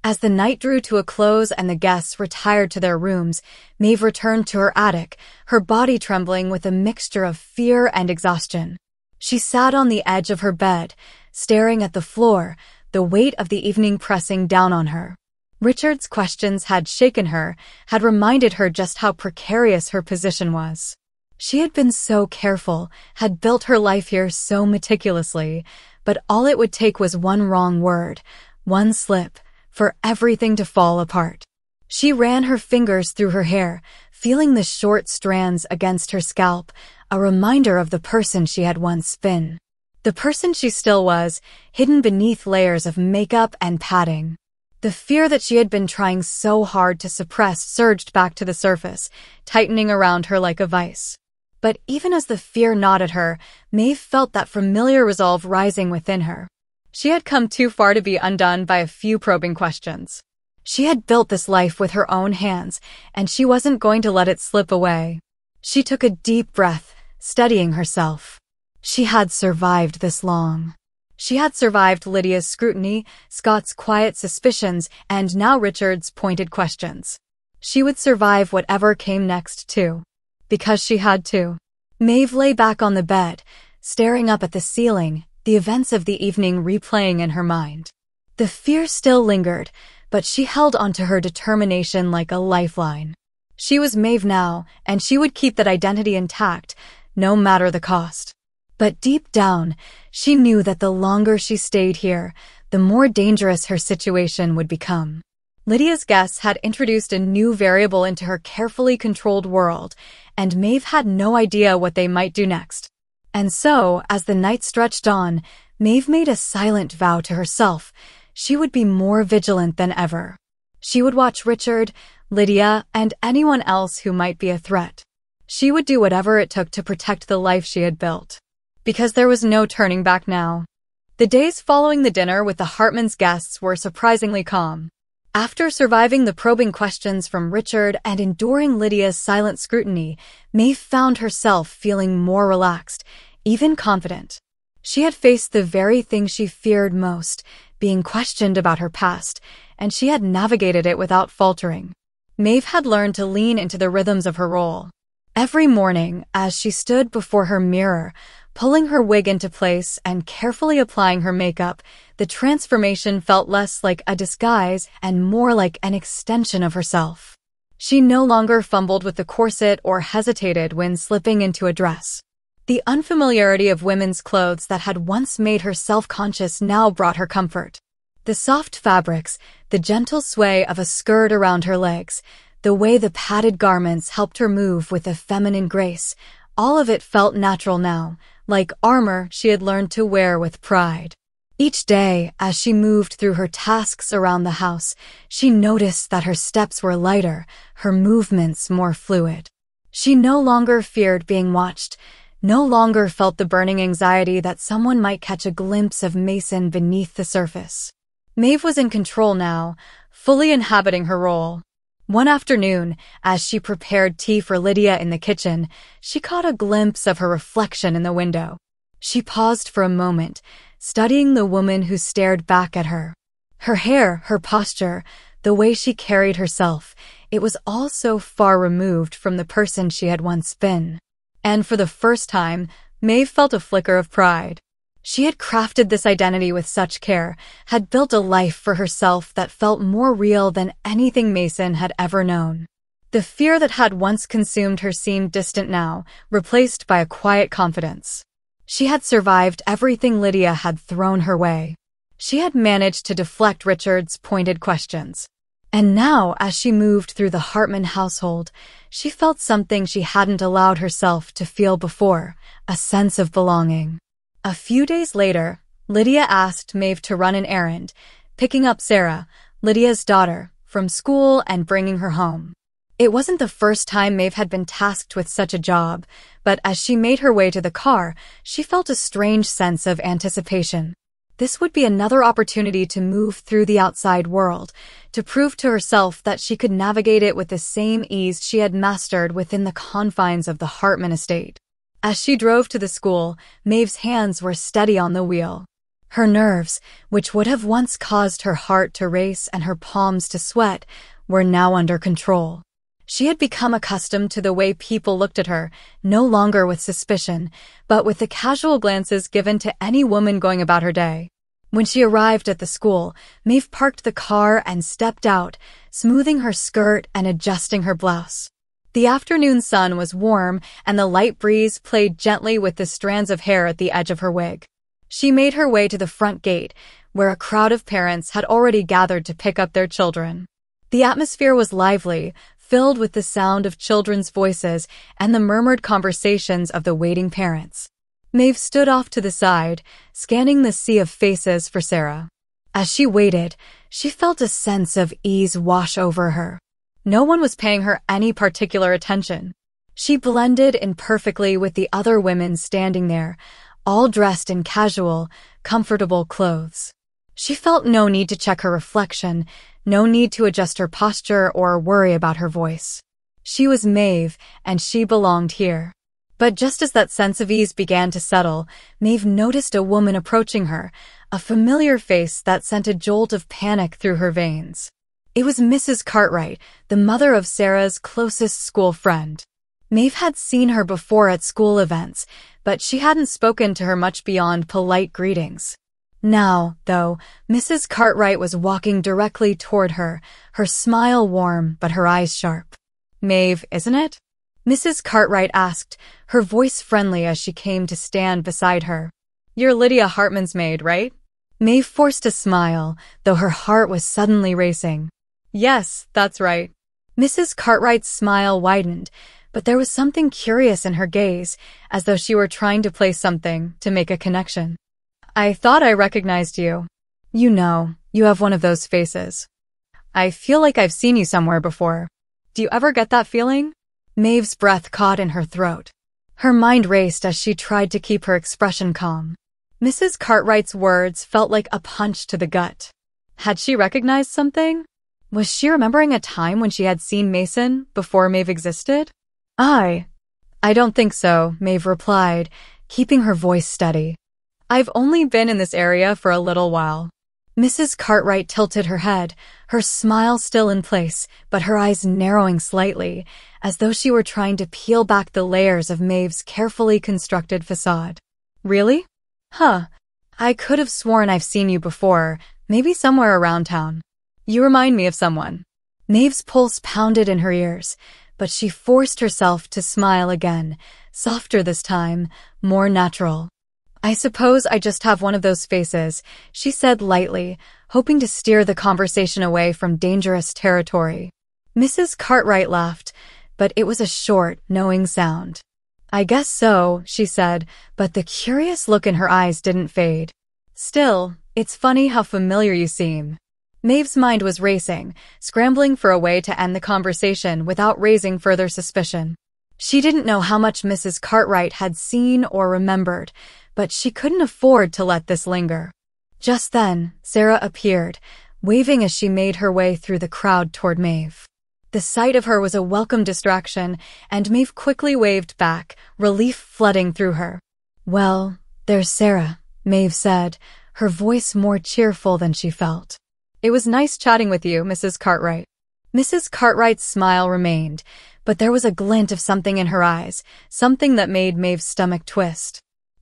As the night drew to a close and the guests retired to their rooms, Maeve returned to her attic, her body trembling with a mixture of fear and exhaustion. She sat on the edge of her bed, staring at the floor, the weight of the evening pressing down on her. Richard's questions had shaken her, had reminded her just how precarious her position was. She had been so careful, had built her life here so meticulously, but all it would take was one wrong word, one slip, for everything to fall apart. She ran her fingers through her hair, feeling the short strands against her scalp, a reminder of the person she had once been. The person she still was, hidden beneath layers of makeup and padding. The fear that she had been trying so hard to suppress surged back to the surface, tightening around her like a vice. But even as the fear gnawed at her, Maeve felt that familiar resolve rising within her. She had come too far to be undone by a few probing questions. She had built this life with her own hands, and she wasn't going to let it slip away. She took a deep breath, steadying herself. She had survived this long. She had survived Lydia's scrutiny, Scott's quiet suspicions, and now Richard's pointed questions. She would survive whatever came next, too. Because she had to. Maeve lay back on the bed, staring up at the ceiling, the events of the evening replaying in her mind. The fear still lingered, but she held onto her determination like a lifeline. She was Maeve now, and she would keep that identity intact, no matter the cost. But deep down, she knew that the longer she stayed here, the more dangerous her situation would become. Lydia's guests had introduced a new variable into her carefully controlled world, and Maeve had no idea what they might do next. And so, as the night stretched on, Maeve made a silent vow to herself. She would be more vigilant than ever. She would watch Richard, Lydia, and anyone else who might be a threat. She would do whatever it took to protect the life she had built. Because there was no turning back now. The days following the dinner with the Hartman's guests were surprisingly calm. After surviving the probing questions from Richard and enduring Lydia's silent scrutiny, Maeve found herself feeling more relaxed even confident. She had faced the very thing she feared most, being questioned about her past, and she had navigated it without faltering. Maeve had learned to lean into the rhythms of her role. Every morning, as she stood before her mirror, pulling her wig into place and carefully applying her makeup, the transformation felt less like a disguise and more like an extension of herself. She no longer fumbled with the corset or hesitated when slipping into a dress. The unfamiliarity of women's clothes that had once made her self-conscious now brought her comfort. The soft fabrics, the gentle sway of a skirt around her legs, the way the padded garments helped her move with a feminine grace, all of it felt natural now, like armor she had learned to wear with pride. Each day, as she moved through her tasks around the house, she noticed that her steps were lighter, her movements more fluid. She no longer feared being watched, no longer felt the burning anxiety that someone might catch a glimpse of Mason beneath the surface. Maeve was in control now, fully inhabiting her role. One afternoon, as she prepared tea for Lydia in the kitchen, she caught a glimpse of her reflection in the window. She paused for a moment, studying the woman who stared back at her. Her hair, her posture, the way she carried herself, it was all so far removed from the person she had once been. And for the first time, Maeve felt a flicker of pride. She had crafted this identity with such care, had built a life for herself that felt more real than anything Mason had ever known. The fear that had once consumed her seemed distant now, replaced by a quiet confidence. She had survived everything Lydia had thrown her way. She had managed to deflect Richard's pointed questions. And now, as she moved through the Hartman household, she felt something she hadn't allowed herself to feel before, a sense of belonging. A few days later, Lydia asked Maeve to run an errand, picking up Sarah, Lydia's daughter, from school and bringing her home. It wasn't the first time Maeve had been tasked with such a job, but as she made her way to the car, she felt a strange sense of anticipation. This would be another opportunity to move through the outside world, to prove to herself that she could navigate it with the same ease she had mastered within the confines of the Hartman estate. As she drove to the school, Maeve's hands were steady on the wheel. Her nerves, which would have once caused her heart to race and her palms to sweat, were now under control. She had become accustomed to the way people looked at her, no longer with suspicion, but with the casual glances given to any woman going about her day. When she arrived at the school, Maeve parked the car and stepped out, smoothing her skirt and adjusting her blouse. The afternoon sun was warm, and the light breeze played gently with the strands of hair at the edge of her wig. She made her way to the front gate, where a crowd of parents had already gathered to pick up their children. The atmosphere was lively, filled with the sound of children's voices and the murmured conversations of the waiting parents. Maeve stood off to the side, scanning the sea of faces for Sarah. As she waited, she felt a sense of ease wash over her. No one was paying her any particular attention. She blended in perfectly with the other women standing there, all dressed in casual, comfortable clothes. She felt no need to check her reflection, no need to adjust her posture or worry about her voice. She was Maeve, and she belonged here. But just as that sense of ease began to settle, Maeve noticed a woman approaching her, a familiar face that sent a jolt of panic through her veins. It was Mrs. Cartwright, the mother of Sarah's closest school friend. Maeve had seen her before at school events, but she hadn't spoken to her much beyond polite greetings. Now, though, Mrs. Cartwright was walking directly toward her, her smile warm but her eyes sharp. Mave, isn't it? Mrs. Cartwright asked, her voice friendly as she came to stand beside her. You're Lydia Hartman's maid, right? Mave forced a smile, though her heart was suddenly racing. Yes, that's right. Mrs. Cartwright's smile widened, but there was something curious in her gaze, as though she were trying to place something, to make a connection. I thought I recognized you. You know, you have one of those faces. I feel like I've seen you somewhere before. Do you ever get that feeling? Maeve's breath caught in her throat. Her mind raced as she tried to keep her expression calm. Mrs. Cartwright's words felt like a punch to the gut. Had she recognized something? Was she remembering a time when she had seen Mason before Maeve existed? I. I don't think so, Maeve replied, keeping her voice steady. I've only been in this area for a little while. Mrs. Cartwright tilted her head, her smile still in place, but her eyes narrowing slightly, as though she were trying to peel back the layers of Maeve's carefully constructed facade. Really? Huh. I could have sworn I've seen you before, maybe somewhere around town. You remind me of someone. Maeve's pulse pounded in her ears, but she forced herself to smile again, softer this time, more natural. I suppose I just have one of those faces, she said lightly, hoping to steer the conversation away from dangerous territory. Mrs. Cartwright laughed, but it was a short, knowing sound. I guess so, she said, but the curious look in her eyes didn't fade. Still, it's funny how familiar you seem. Maeve's mind was racing, scrambling for a way to end the conversation without raising further suspicion. She didn't know how much Mrs. Cartwright had seen or remembered, but she couldn't afford to let this linger. Just then, Sarah appeared, waving as she made her way through the crowd toward Maeve. The sight of her was a welcome distraction, and Maeve quickly waved back, relief flooding through her. Well, there's Sarah, Maeve said, her voice more cheerful than she felt. It was nice chatting with you, Mrs. Cartwright. Mrs. Cartwright's smile remained, but there was a glint of something in her eyes, something that made Maeve's stomach twist.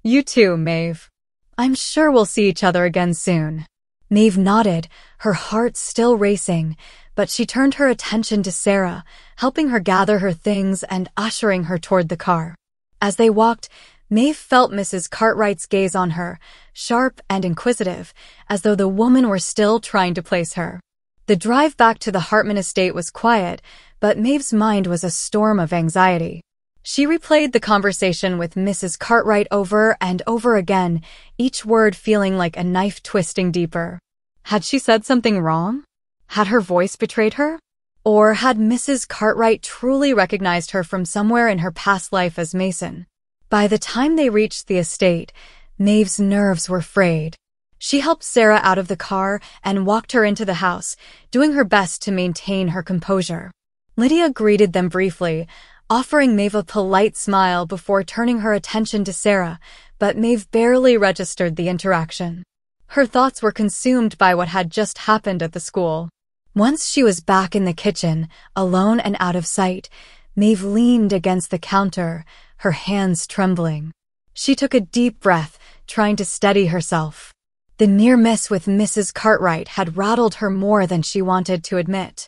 You too, Maeve. I'm sure we'll see each other again soon. Maeve nodded, her heart still racing, but she turned her attention to Sarah, helping her gather her things and ushering her toward the car. As they walked, Maeve felt Mrs. Cartwright's gaze on her, sharp and inquisitive, as though the woman were still trying to place her. The drive back to the Hartman estate was quiet, but Maeve's mind was a storm of anxiety. She replayed the conversation with Mrs. Cartwright over and over again, each word feeling like a knife twisting deeper. Had she said something wrong? Had her voice betrayed her? Or had Mrs. Cartwright truly recognized her from somewhere in her past life as Mason? By the time they reached the estate, Maeve's nerves were frayed. She helped Sarah out of the car and walked her into the house, doing her best to maintain her composure. Lydia greeted them briefly, offering Maeve a polite smile before turning her attention to Sarah, but Maeve barely registered the interaction. Her thoughts were consumed by what had just happened at the school. Once she was back in the kitchen, alone and out of sight, Maeve leaned against the counter, her hands trembling. She took a deep breath, trying to steady herself. The near miss with Mrs. Cartwright had rattled her more than she wanted to admit.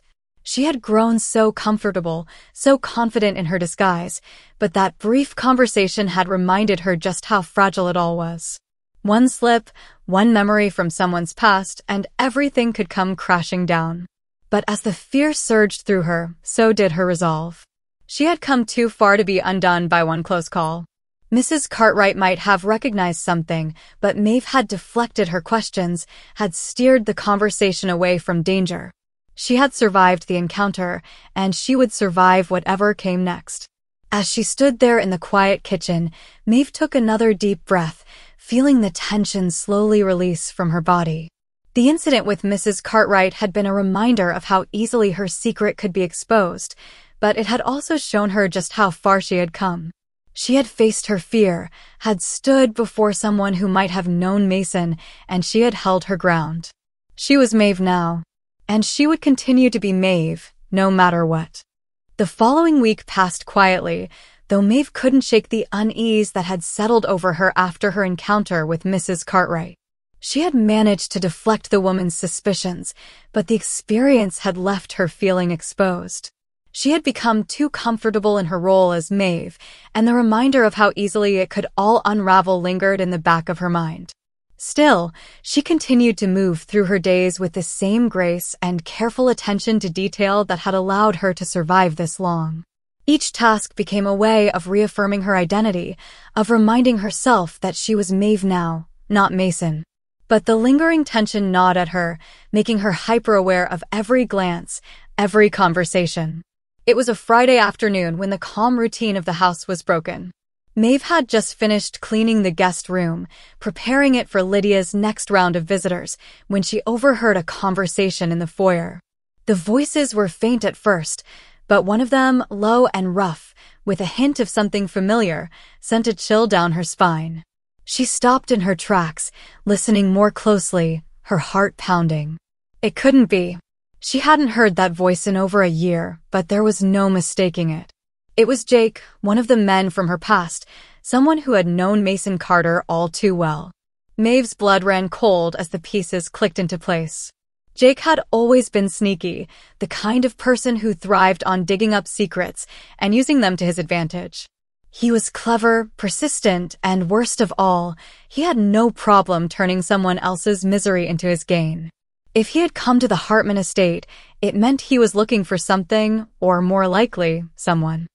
She had grown so comfortable, so confident in her disguise, but that brief conversation had reminded her just how fragile it all was. One slip, one memory from someone's past, and everything could come crashing down. But as the fear surged through her, so did her resolve. She had come too far to be undone by one close call. Mrs. Cartwright might have recognized something, but Maeve had deflected her questions, had steered the conversation away from danger. She had survived the encounter, and she would survive whatever came next. As she stood there in the quiet kitchen, Maeve took another deep breath, feeling the tension slowly release from her body. The incident with Mrs. Cartwright had been a reminder of how easily her secret could be exposed, but it had also shown her just how far she had come. She had faced her fear, had stood before someone who might have known Mason, and she had held her ground. She was Maeve now, and she would continue to be Maeve, no matter what. The following week passed quietly, though Maeve couldn't shake the unease that had settled over her after her encounter with Mrs. Cartwright. She had managed to deflect the woman's suspicions, but the experience had left her feeling exposed. She had become too comfortable in her role as Maeve, and the reminder of how easily it could all unravel lingered in the back of her mind. Still, she continued to move through her days with the same grace and careful attention to detail that had allowed her to survive this long. Each task became a way of reaffirming her identity, of reminding herself that she was Maeve now, not Mason. But the lingering tension gnawed at her, making her hyper-aware of every glance, every conversation. It was a Friday afternoon when the calm routine of the house was broken. Maeve had just finished cleaning the guest room, preparing it for Lydia's next round of visitors, when she overheard a conversation in the foyer. The voices were faint at first, but one of them, low and rough, with a hint of something familiar, sent a chill down her spine. She stopped in her tracks, listening more closely, her heart pounding. It couldn't be. She hadn't heard that voice in over a year, but there was no mistaking it. It was Jake, one of the men from her past, someone who had known Mason Carter all too well. Maeve's blood ran cold as the pieces clicked into place. Jake had always been sneaky, the kind of person who thrived on digging up secrets and using them to his advantage. He was clever, persistent, and worst of all, he had no problem turning someone else's misery into his gain. If he had come to the Hartman estate, it meant he was looking for something, or more likely, someone.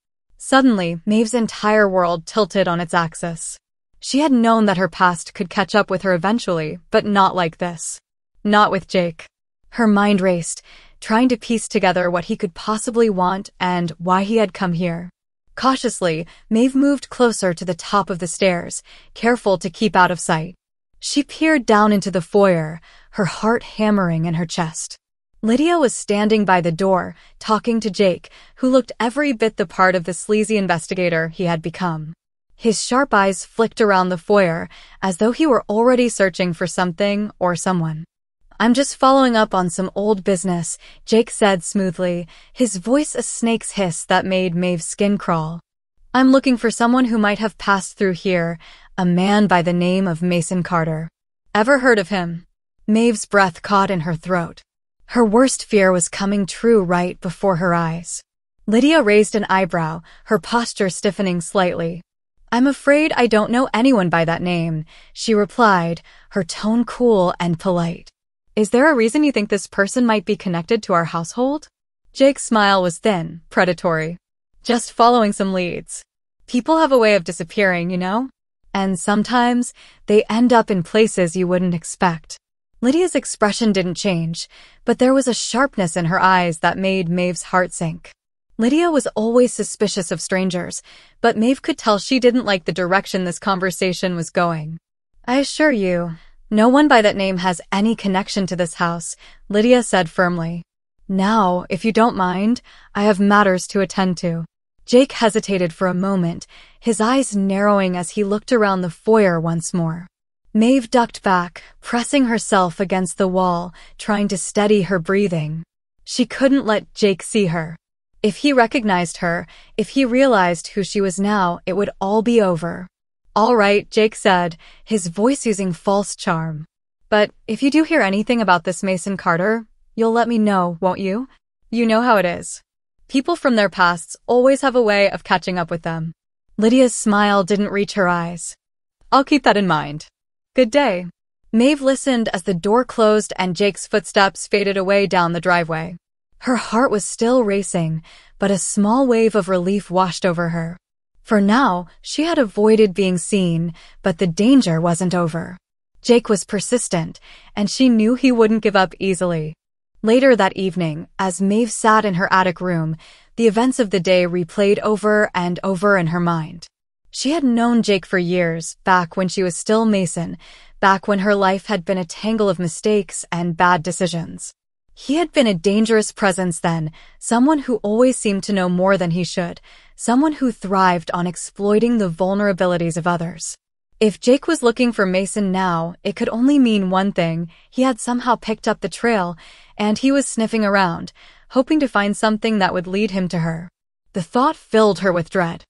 Suddenly, Maeve's entire world tilted on its axis. She had known that her past could catch up with her eventually, but not like this. Not with Jake. Her mind raced, trying to piece together what he could possibly want and why he had come here. Cautiously, Maeve moved closer to the top of the stairs, careful to keep out of sight. She peered down into the foyer, her heart hammering in her chest. Lydia was standing by the door, talking to Jake, who looked every bit the part of the sleazy investigator he had become. His sharp eyes flicked around the foyer, as though he were already searching for something or someone. I'm just following up on some old business, Jake said smoothly, his voice a snake's hiss that made Maeve's skin crawl. I'm looking for someone who might have passed through here, a man by the name of Mason Carter. Ever heard of him? Maeve's breath caught in her throat. Her worst fear was coming true right before her eyes. Lydia raised an eyebrow, her posture stiffening slightly. I'm afraid I don't know anyone by that name, she replied, her tone cool and polite. Is there a reason you think this person might be connected to our household? Jake's smile was thin, predatory. Just following some leads. People have a way of disappearing, you know? And sometimes they end up in places you wouldn't expect. Lydia's expression didn't change, but there was a sharpness in her eyes that made Maeve's heart sink. Lydia was always suspicious of strangers, but Maeve could tell she didn't like the direction this conversation was going. I assure you, no one by that name has any connection to this house, Lydia said firmly. Now, if you don't mind, I have matters to attend to. Jake hesitated for a moment, his eyes narrowing as he looked around the foyer once more. Maeve ducked back, pressing herself against the wall, trying to steady her breathing. She couldn't let Jake see her. If he recognized her, if he realized who she was now, it would all be over. All right, Jake said, his voice using false charm. But if you do hear anything about this Mason Carter, you'll let me know, won't you? You know how it is. People from their pasts always have a way of catching up with them. Lydia's smile didn't reach her eyes. I'll keep that in mind. Good day. Maeve listened as the door closed and Jake's footsteps faded away down the driveway. Her heart was still racing, but a small wave of relief washed over her. For now, she had avoided being seen, but the danger wasn't over. Jake was persistent, and she knew he wouldn't give up easily. Later that evening, as Maeve sat in her attic room, the events of the day replayed over and over in her mind. She had known Jake for years, back when she was still Mason, back when her life had been a tangle of mistakes and bad decisions. He had been a dangerous presence then, someone who always seemed to know more than he should, someone who thrived on exploiting the vulnerabilities of others. If Jake was looking for Mason now, it could only mean one thing, he had somehow picked up the trail, and he was sniffing around, hoping to find something that would lead him to her. The thought filled her with dread.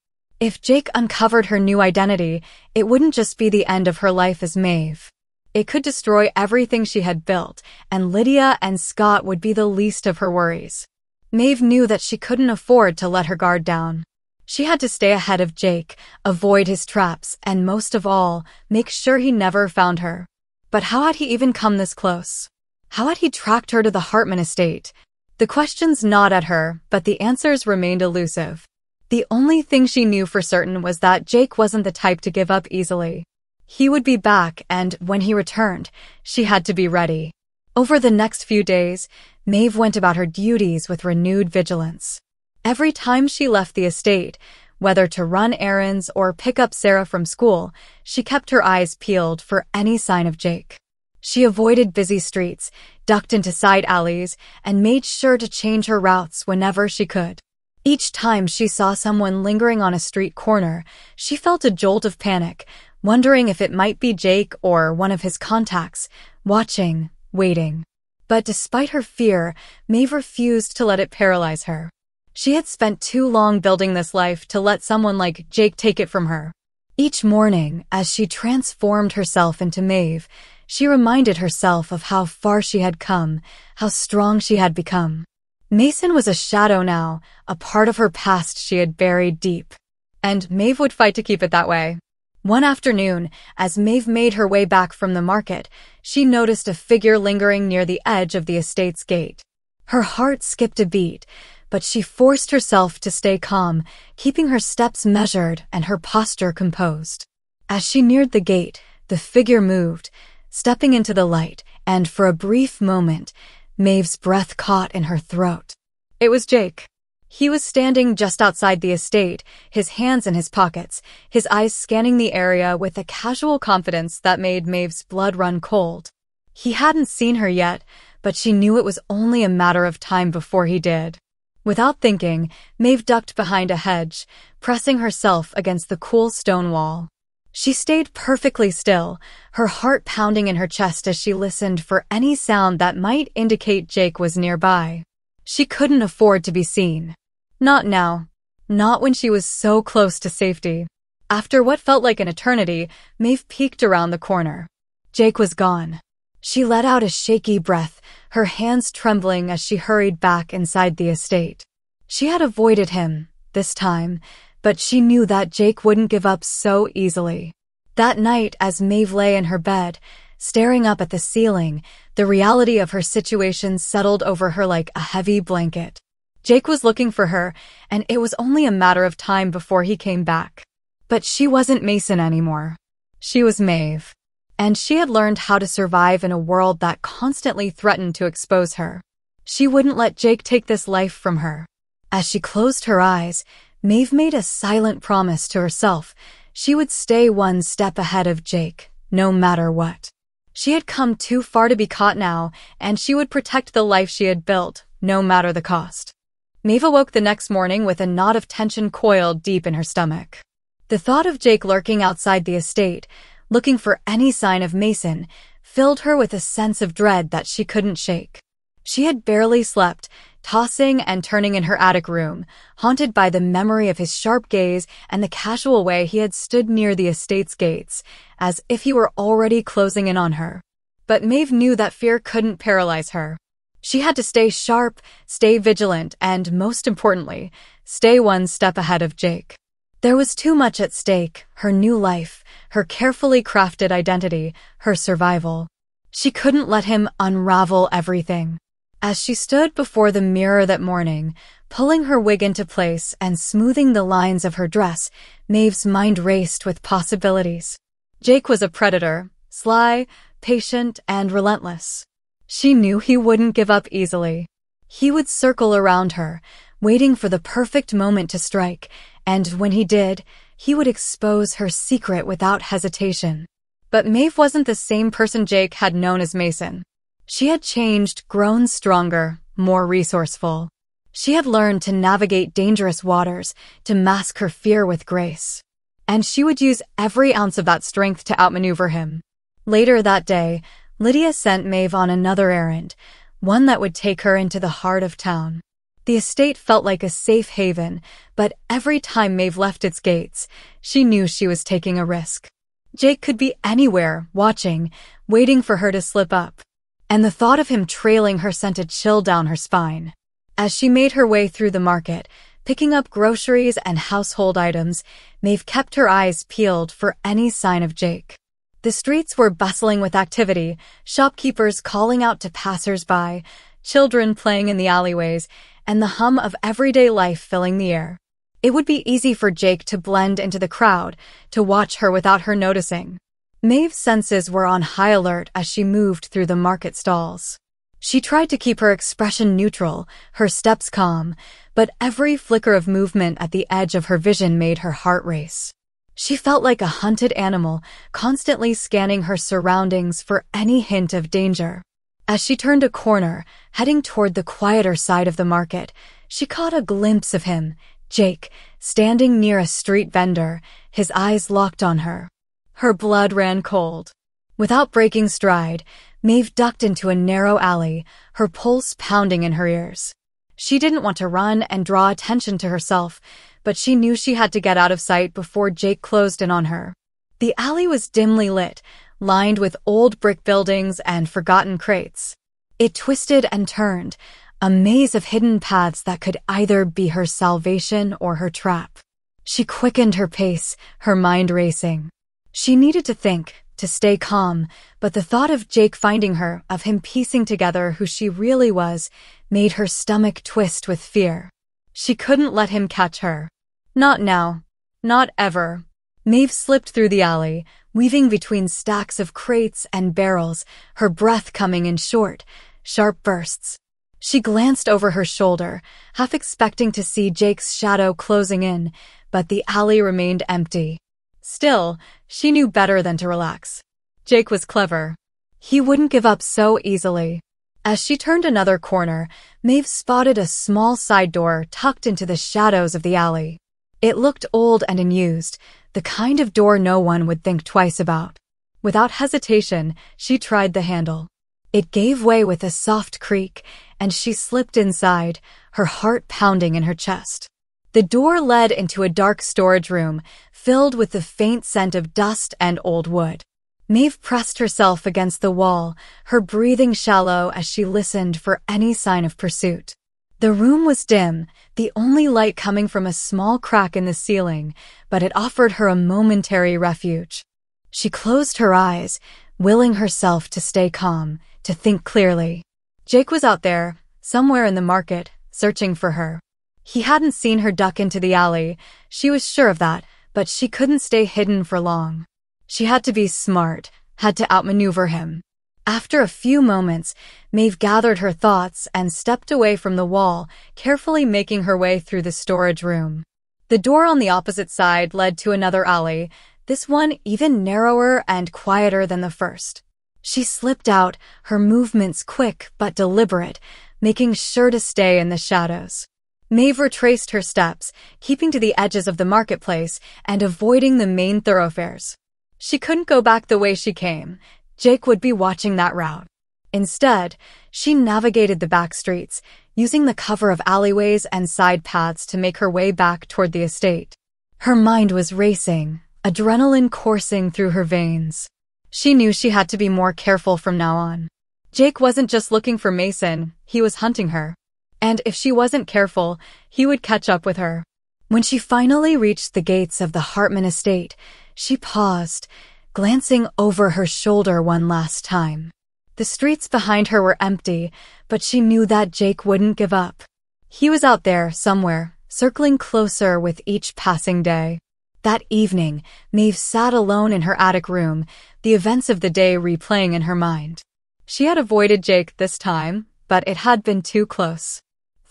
If Jake uncovered her new identity, it wouldn't just be the end of her life as Maeve. It could destroy everything she had built, and Lydia and Scott would be the least of her worries. Maeve knew that she couldn't afford to let her guard down. She had to stay ahead of Jake, avoid his traps, and most of all, make sure he never found her. But how had he even come this close? How had he tracked her to the Hartman estate? The questions gnawed at her, but the answers remained elusive. The only thing she knew for certain was that Jake wasn't the type to give up easily. He would be back, and when he returned, she had to be ready. Over the next few days, Maeve went about her duties with renewed vigilance. Every time she left the estate, whether to run errands or pick up Sarah from school, she kept her eyes peeled for any sign of Jake. She avoided busy streets, ducked into side alleys, and made sure to change her routes whenever she could. Each time she saw someone lingering on a street corner, she felt a jolt of panic, wondering if it might be Jake or one of his contacts, watching, waiting. But despite her fear, Maeve refused to let it paralyze her. She had spent too long building this life to let someone like Jake take it from her. Each morning, as she transformed herself into Maeve, she reminded herself of how far she had come, how strong she had become. Mason was a shadow now, a part of her past she had buried deep. And Maeve would fight to keep it that way. One afternoon, as Maeve made her way back from the market, she noticed a figure lingering near the edge of the estate's gate. Her heart skipped a beat, but she forced herself to stay calm, keeping her steps measured and her posture composed. As she neared the gate, the figure moved, stepping into the light, and for a brief moment, Maeve's breath caught in her throat. It was Jake. He was standing just outside the estate, his hands in his pockets, his eyes scanning the area with a casual confidence that made Maeve's blood run cold. He hadn't seen her yet, but she knew it was only a matter of time before he did. Without thinking, Maeve ducked behind a hedge, pressing herself against the cool stone wall. She stayed perfectly still, her heart pounding in her chest as she listened for any sound that might indicate Jake was nearby. She couldn't afford to be seen. Not now. Not when she was so close to safety. After what felt like an eternity, Maeve peeked around the corner. Jake was gone. She let out a shaky breath, her hands trembling as she hurried back inside the estate. She had avoided him, this time, but she knew that Jake wouldn't give up so easily. That night, as Maeve lay in her bed, staring up at the ceiling, the reality of her situation settled over her like a heavy blanket. Jake was looking for her, and it was only a matter of time before he came back. But she wasn't Mason anymore. She was Maeve. And she had learned how to survive in a world that constantly threatened to expose her. She wouldn't let Jake take this life from her. As she closed her eyes, Maeve made a silent promise to herself she would stay one step ahead of Jake, no matter what. She had come too far to be caught now, and she would protect the life she had built, no matter the cost. Maeve awoke the next morning with a knot of tension coiled deep in her stomach. The thought of Jake lurking outside the estate, looking for any sign of Mason, filled her with a sense of dread that she couldn't shake. She had barely slept, tossing and turning in her attic room, haunted by the memory of his sharp gaze and the casual way he had stood near the estate's gates, as if he were already closing in on her. But Maeve knew that fear couldn't paralyze her. She had to stay sharp, stay vigilant, and most importantly, stay one step ahead of Jake. There was too much at stake, her new life, her carefully crafted identity, her survival. She couldn't let him unravel everything. As she stood before the mirror that morning, pulling her wig into place and smoothing the lines of her dress, Maeve's mind raced with possibilities. Jake was a predator, sly, patient, and relentless. She knew he wouldn't give up easily. He would circle around her, waiting for the perfect moment to strike, and when he did, he would expose her secret without hesitation. But Maeve wasn't the same person Jake had known as Mason. She had changed, grown stronger, more resourceful. She had learned to navigate dangerous waters, to mask her fear with grace. And she would use every ounce of that strength to outmaneuver him. Later that day, Lydia sent Maeve on another errand, one that would take her into the heart of town. The estate felt like a safe haven, but every time Maeve left its gates, she knew she was taking a risk. Jake could be anywhere, watching, waiting for her to slip up and the thought of him trailing her sent a chill down her spine. As she made her way through the market, picking up groceries and household items, Maeve kept her eyes peeled for any sign of Jake. The streets were bustling with activity, shopkeepers calling out to passersby, children playing in the alleyways, and the hum of everyday life filling the air. It would be easy for Jake to blend into the crowd, to watch her without her noticing. Maeve's senses were on high alert as she moved through the market stalls. She tried to keep her expression neutral, her steps calm, but every flicker of movement at the edge of her vision made her heart race. She felt like a hunted animal, constantly scanning her surroundings for any hint of danger. As she turned a corner, heading toward the quieter side of the market, she caught a glimpse of him, Jake, standing near a street vendor, his eyes locked on her. Her blood ran cold. Without breaking stride, Maeve ducked into a narrow alley, her pulse pounding in her ears. She didn't want to run and draw attention to herself, but she knew she had to get out of sight before Jake closed in on her. The alley was dimly lit, lined with old brick buildings and forgotten crates. It twisted and turned, a maze of hidden paths that could either be her salvation or her trap. She quickened her pace, her mind racing. She needed to think, to stay calm, but the thought of Jake finding her, of him piecing together who she really was, made her stomach twist with fear. She couldn't let him catch her. Not now. Not ever. Maeve slipped through the alley, weaving between stacks of crates and barrels, her breath coming in short, sharp bursts. She glanced over her shoulder, half expecting to see Jake's shadow closing in, but the alley remained empty. Still, she knew better than to relax. Jake was clever. He wouldn't give up so easily. As she turned another corner, Maeve spotted a small side door tucked into the shadows of the alley. It looked old and unused, the kind of door no one would think twice about. Without hesitation, she tried the handle. It gave way with a soft creak, and she slipped inside, her heart pounding in her chest. The door led into a dark storage room, filled with the faint scent of dust and old wood. Maeve pressed herself against the wall, her breathing shallow as she listened for any sign of pursuit. The room was dim, the only light coming from a small crack in the ceiling, but it offered her a momentary refuge. She closed her eyes, willing herself to stay calm, to think clearly. Jake was out there, somewhere in the market, searching for her. He hadn't seen her duck into the alley, she was sure of that, but she couldn't stay hidden for long. She had to be smart, had to outmaneuver him. After a few moments, Maeve gathered her thoughts and stepped away from the wall, carefully making her way through the storage room. The door on the opposite side led to another alley, this one even narrower and quieter than the first. She slipped out, her movements quick but deliberate, making sure to stay in the shadows. Maeve retraced her steps, keeping to the edges of the marketplace and avoiding the main thoroughfares. She couldn't go back the way she came. Jake would be watching that route. Instead, she navigated the back streets, using the cover of alleyways and side paths to make her way back toward the estate. Her mind was racing, adrenaline coursing through her veins. She knew she had to be more careful from now on. Jake wasn't just looking for Mason, he was hunting her and if she wasn't careful, he would catch up with her. When she finally reached the gates of the Hartman estate, she paused, glancing over her shoulder one last time. The streets behind her were empty, but she knew that Jake wouldn't give up. He was out there, somewhere, circling closer with each passing day. That evening, Maeve sat alone in her attic room, the events of the day replaying in her mind. She had avoided Jake this time, but it had been too close.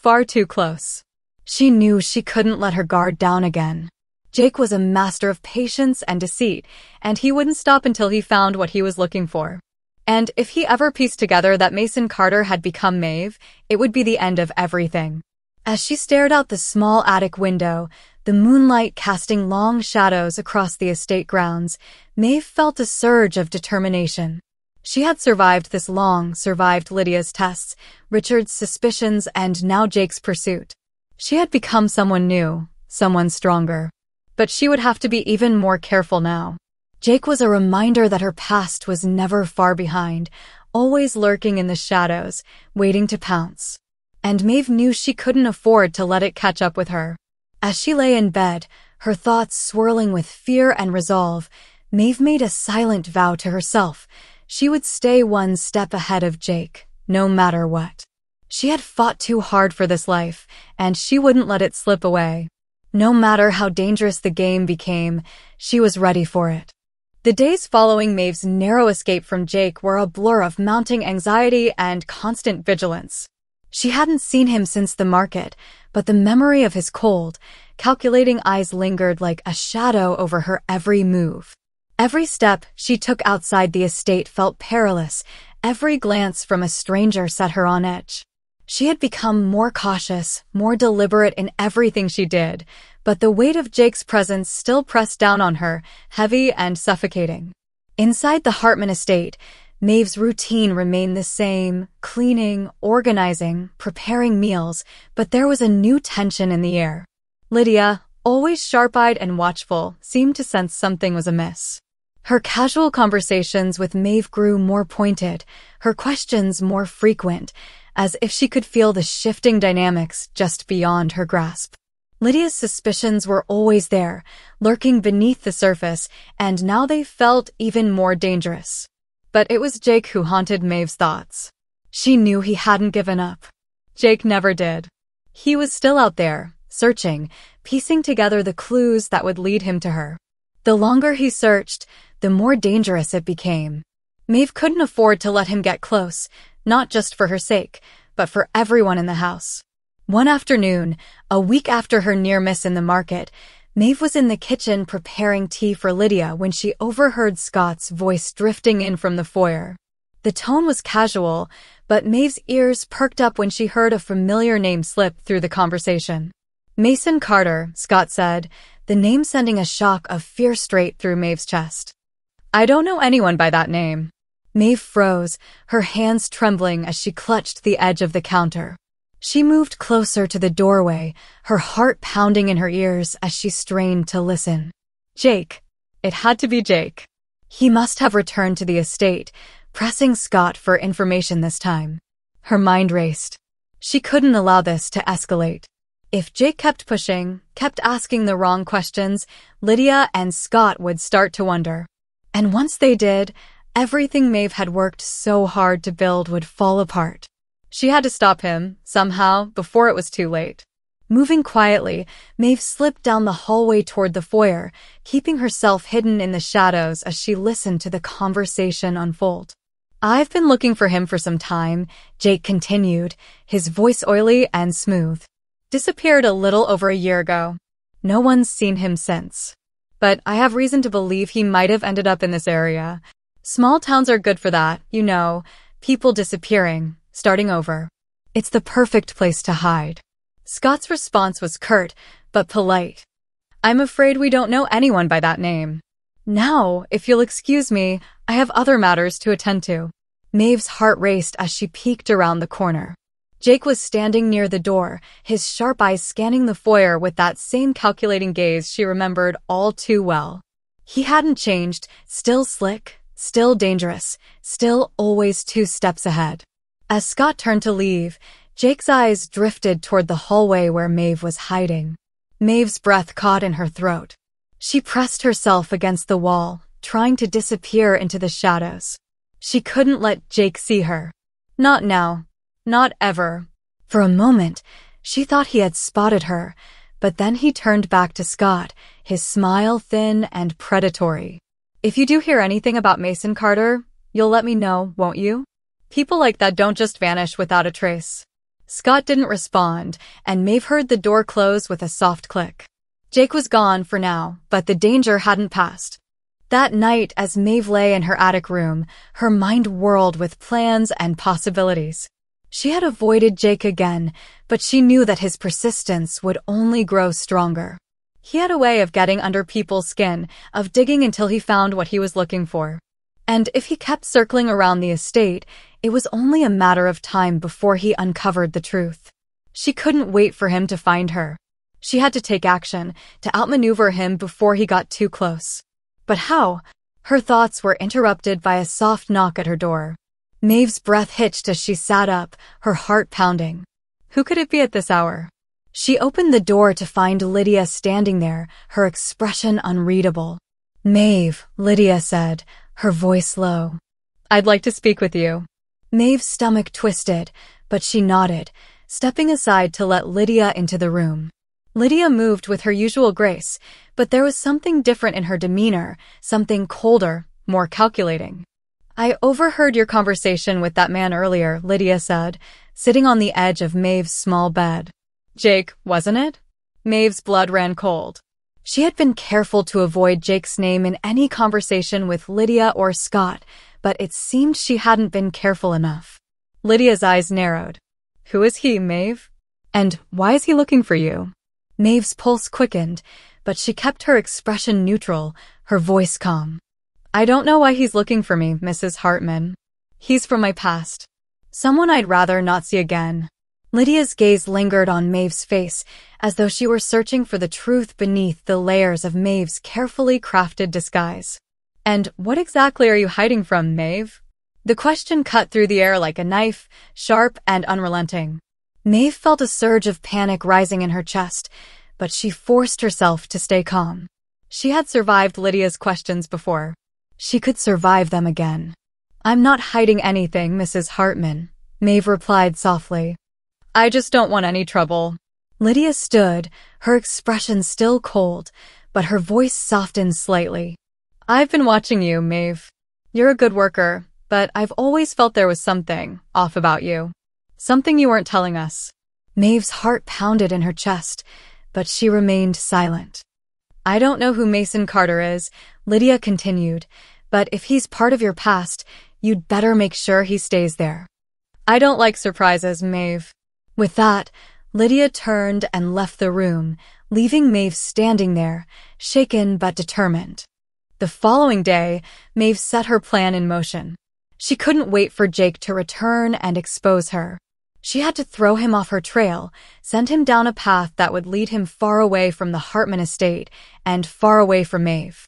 Far too close. She knew she couldn't let her guard down again. Jake was a master of patience and deceit, and he wouldn't stop until he found what he was looking for. And if he ever pieced together that Mason Carter had become Maeve, it would be the end of everything. As she stared out the small attic window, the moonlight casting long shadows across the estate grounds, Maeve felt a surge of determination. She had survived this long, survived Lydia's tests, Richard's suspicions, and now Jake's pursuit. She had become someone new, someone stronger. But she would have to be even more careful now. Jake was a reminder that her past was never far behind, always lurking in the shadows, waiting to pounce. And Maeve knew she couldn't afford to let it catch up with her. As she lay in bed, her thoughts swirling with fear and resolve, Maeve made a silent vow to herself she would stay one step ahead of Jake, no matter what. She had fought too hard for this life, and she wouldn't let it slip away. No matter how dangerous the game became, she was ready for it. The days following Maeve's narrow escape from Jake were a blur of mounting anxiety and constant vigilance. She hadn't seen him since the market, but the memory of his cold, calculating eyes lingered like a shadow over her every move. Every step she took outside the estate felt perilous. Every glance from a stranger set her on edge. She had become more cautious, more deliberate in everything she did, but the weight of Jake's presence still pressed down on her, heavy and suffocating. Inside the Hartman estate, Maeve's routine remained the same, cleaning, organizing, preparing meals, but there was a new tension in the air. Lydia, always sharp-eyed and watchful, seemed to sense something was amiss. Her casual conversations with Maeve grew more pointed, her questions more frequent, as if she could feel the shifting dynamics just beyond her grasp. Lydia's suspicions were always there, lurking beneath the surface, and now they felt even more dangerous. But it was Jake who haunted Maeve's thoughts. She knew he hadn't given up. Jake never did. He was still out there, searching, piecing together the clues that would lead him to her. The longer he searched, the more dangerous it became. Maeve couldn't afford to let him get close, not just for her sake, but for everyone in the house. One afternoon, a week after her near miss in the market, Maeve was in the kitchen preparing tea for Lydia when she overheard Scott's voice drifting in from the foyer. The tone was casual, but Maeve's ears perked up when she heard a familiar name slip through the conversation. Mason Carter, Scott said, the name sending a shock of fear straight through Maeve's chest. I don't know anyone by that name. Maeve froze, her hands trembling as she clutched the edge of the counter. She moved closer to the doorway, her heart pounding in her ears as she strained to listen. Jake. It had to be Jake. He must have returned to the estate, pressing Scott for information this time. Her mind raced. She couldn't allow this to escalate. If Jake kept pushing, kept asking the wrong questions, Lydia and Scott would start to wonder. And once they did, everything Maeve had worked so hard to build would fall apart. She had to stop him, somehow, before it was too late. Moving quietly, Maeve slipped down the hallway toward the foyer, keeping herself hidden in the shadows as she listened to the conversation unfold. I've been looking for him for some time, Jake continued, his voice oily and smooth disappeared a little over a year ago. No one's seen him since. But I have reason to believe he might have ended up in this area. Small towns are good for that, you know, people disappearing, starting over. It's the perfect place to hide. Scott's response was curt, but polite. I'm afraid we don't know anyone by that name. Now, if you'll excuse me, I have other matters to attend to. Maeve's heart raced as she peeked around the corner. Jake was standing near the door, his sharp eyes scanning the foyer with that same calculating gaze she remembered all too well. He hadn't changed, still slick, still dangerous, still always two steps ahead. As Scott turned to leave, Jake's eyes drifted toward the hallway where Maeve was hiding. Maeve's breath caught in her throat. She pressed herself against the wall, trying to disappear into the shadows. She couldn't let Jake see her. Not now, not ever. For a moment, she thought he had spotted her, but then he turned back to Scott, his smile thin and predatory. If you do hear anything about Mason Carter, you'll let me know, won't you? People like that don't just vanish without a trace. Scott didn't respond, and Maeve heard the door close with a soft click. Jake was gone for now, but the danger hadn't passed. That night, as Maeve lay in her attic room, her mind whirled with plans and possibilities. She had avoided Jake again, but she knew that his persistence would only grow stronger. He had a way of getting under people's skin, of digging until he found what he was looking for. And if he kept circling around the estate, it was only a matter of time before he uncovered the truth. She couldn't wait for him to find her. She had to take action, to outmaneuver him before he got too close. But how? Her thoughts were interrupted by a soft knock at her door. Maeve's breath hitched as she sat up, her heart pounding. Who could it be at this hour? She opened the door to find Lydia standing there, her expression unreadable. Maeve, Lydia said, her voice low. I'd like to speak with you. Maeve's stomach twisted, but she nodded, stepping aside to let Lydia into the room. Lydia moved with her usual grace, but there was something different in her demeanor, something colder, more calculating. I overheard your conversation with that man earlier, Lydia said, sitting on the edge of Maeve's small bed. Jake, wasn't it? Maeve's blood ran cold. She had been careful to avoid Jake's name in any conversation with Lydia or Scott, but it seemed she hadn't been careful enough. Lydia's eyes narrowed. Who is he, Maeve? And why is he looking for you? Maeve's pulse quickened, but she kept her expression neutral, her voice calm. I don't know why he's looking for me, Mrs. Hartman. He's from my past. Someone I'd rather not see again. Lydia's gaze lingered on Maeve's face, as though she were searching for the truth beneath the layers of Maeve's carefully crafted disguise. And what exactly are you hiding from, Maeve? The question cut through the air like a knife, sharp and unrelenting. Maeve felt a surge of panic rising in her chest, but she forced herself to stay calm. She had survived Lydia's questions before, she could survive them again. I'm not hiding anything, Mrs. Hartman, Maeve replied softly. I just don't want any trouble. Lydia stood, her expression still cold, but her voice softened slightly. I've been watching you, Maeve. You're a good worker, but I've always felt there was something off about you. Something you weren't telling us. Maeve's heart pounded in her chest, but she remained silent. I don't know who Mason Carter is, Lydia continued, but if he's part of your past, you'd better make sure he stays there. I don't like surprises, Maeve. With that, Lydia turned and left the room, leaving Maeve standing there, shaken but determined. The following day, Maeve set her plan in motion. She couldn't wait for Jake to return and expose her. She had to throw him off her trail, send him down a path that would lead him far away from the Hartman estate and far away from Maeve.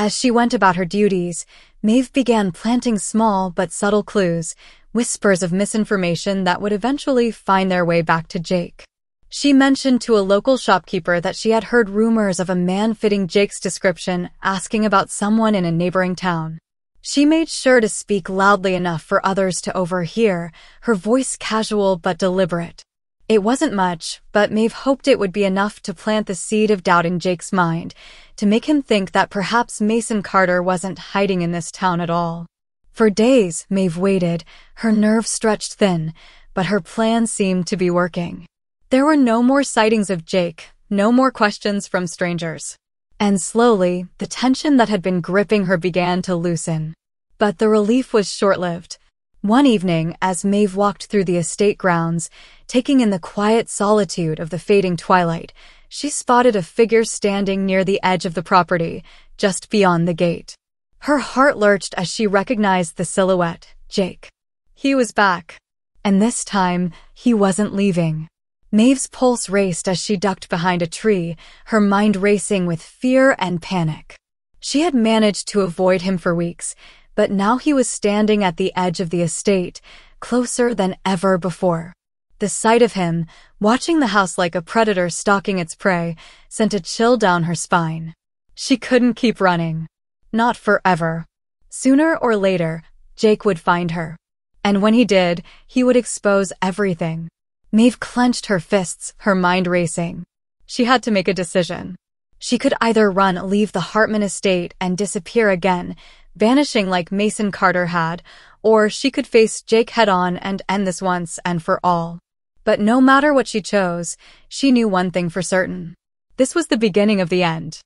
As she went about her duties, Maeve began planting small but subtle clues, whispers of misinformation that would eventually find their way back to Jake. She mentioned to a local shopkeeper that she had heard rumors of a man fitting Jake's description asking about someone in a neighboring town. She made sure to speak loudly enough for others to overhear, her voice casual but deliberate. It wasn't much, but Maeve hoped it would be enough to plant the seed of doubt in Jake's mind, to make him think that perhaps Mason Carter wasn't hiding in this town at all. For days, Maeve waited, her nerves stretched thin, but her plan seemed to be working. There were no more sightings of Jake, no more questions from strangers. And slowly, the tension that had been gripping her began to loosen. But the relief was short-lived. One evening, as Maeve walked through the estate grounds, taking in the quiet solitude of the fading twilight, she spotted a figure standing near the edge of the property, just beyond the gate. Her heart lurched as she recognized the silhouette, Jake. He was back. And this time, he wasn't leaving. Maeve's pulse raced as she ducked behind a tree, her mind racing with fear and panic. She had managed to avoid him for weeks, but now he was standing at the edge of the estate, closer than ever before. The sight of him, watching the house like a predator stalking its prey, sent a chill down her spine. She couldn't keep running. Not forever. Sooner or later, Jake would find her. And when he did, he would expose everything. Maeve clenched her fists, her mind racing. She had to make a decision. She could either run, leave the Hartman estate, and disappear again, vanishing like Mason Carter had, or she could face Jake head-on and end this once and for all. But no matter what she chose, she knew one thing for certain. This was the beginning of the end.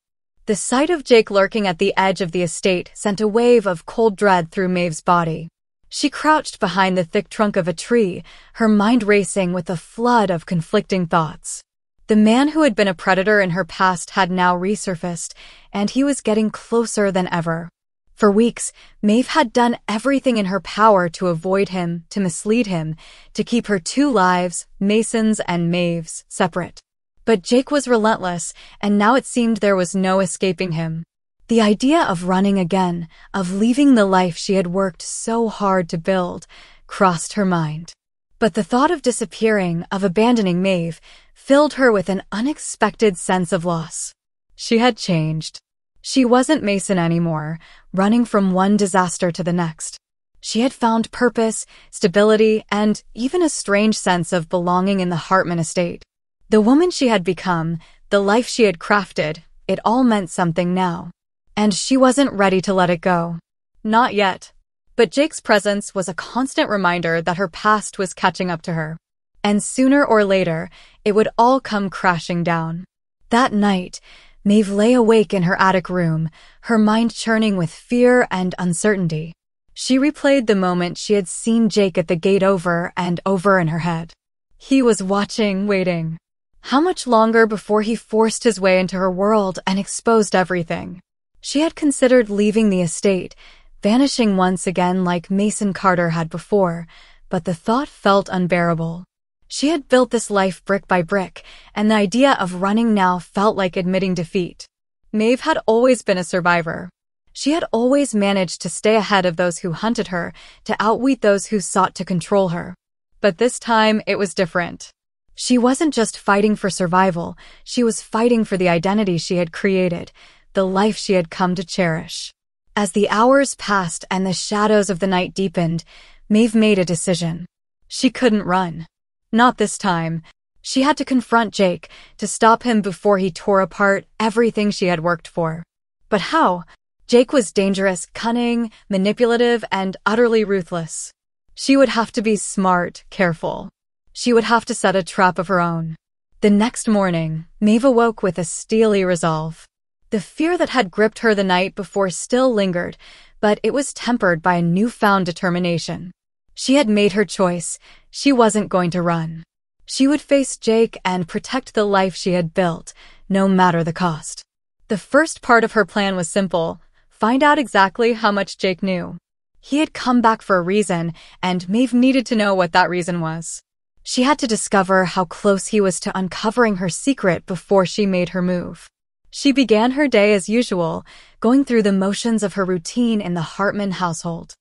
The sight of Jake lurking at the edge of the estate sent a wave of cold dread through Maeve's body. She crouched behind the thick trunk of a tree, her mind racing with a flood of conflicting thoughts. The man who had been a predator in her past had now resurfaced, and he was getting closer than ever. For weeks, Maeve had done everything in her power to avoid him, to mislead him, to keep her two lives, Mason's and Maeve's, separate. But Jake was relentless, and now it seemed there was no escaping him. The idea of running again, of leaving the life she had worked so hard to build, crossed her mind. But the thought of disappearing, of abandoning Maeve, filled her with an unexpected sense of loss. She had changed. She wasn't Mason anymore, running from one disaster to the next. She had found purpose, stability, and even a strange sense of belonging in the Hartman estate. The woman she had become, the life she had crafted, it all meant something now. And she wasn't ready to let it go. Not yet. But Jake's presence was a constant reminder that her past was catching up to her. And sooner or later, it would all come crashing down. That night, Maeve lay awake in her attic room, her mind churning with fear and uncertainty. She replayed the moment she had seen Jake at the gate over and over in her head. He was watching, waiting. How much longer before he forced his way into her world and exposed everything? She had considered leaving the estate, vanishing once again like Mason Carter had before, but the thought felt unbearable. She had built this life brick by brick, and the idea of running now felt like admitting defeat. Maeve had always been a survivor. She had always managed to stay ahead of those who hunted her, to outwit those who sought to control her. But this time, it was different. She wasn't just fighting for survival, she was fighting for the identity she had created, the life she had come to cherish. As the hours passed and the shadows of the night deepened, Maeve made a decision. She couldn't run. Not this time. She had to confront Jake, to stop him before he tore apart everything she had worked for. But how? Jake was dangerous, cunning, manipulative, and utterly ruthless. She would have to be smart, careful. She would have to set a trap of her own. The next morning, Maeve awoke with a steely resolve. The fear that had gripped her the night before still lingered, but it was tempered by a newfound determination. She had made her choice, she wasn't going to run. She would face Jake and protect the life she had built, no matter the cost. The first part of her plan was simple. Find out exactly how much Jake knew. He had come back for a reason, and Maeve needed to know what that reason was. She had to discover how close he was to uncovering her secret before she made her move. She began her day as usual, going through the motions of her routine in the Hartman household.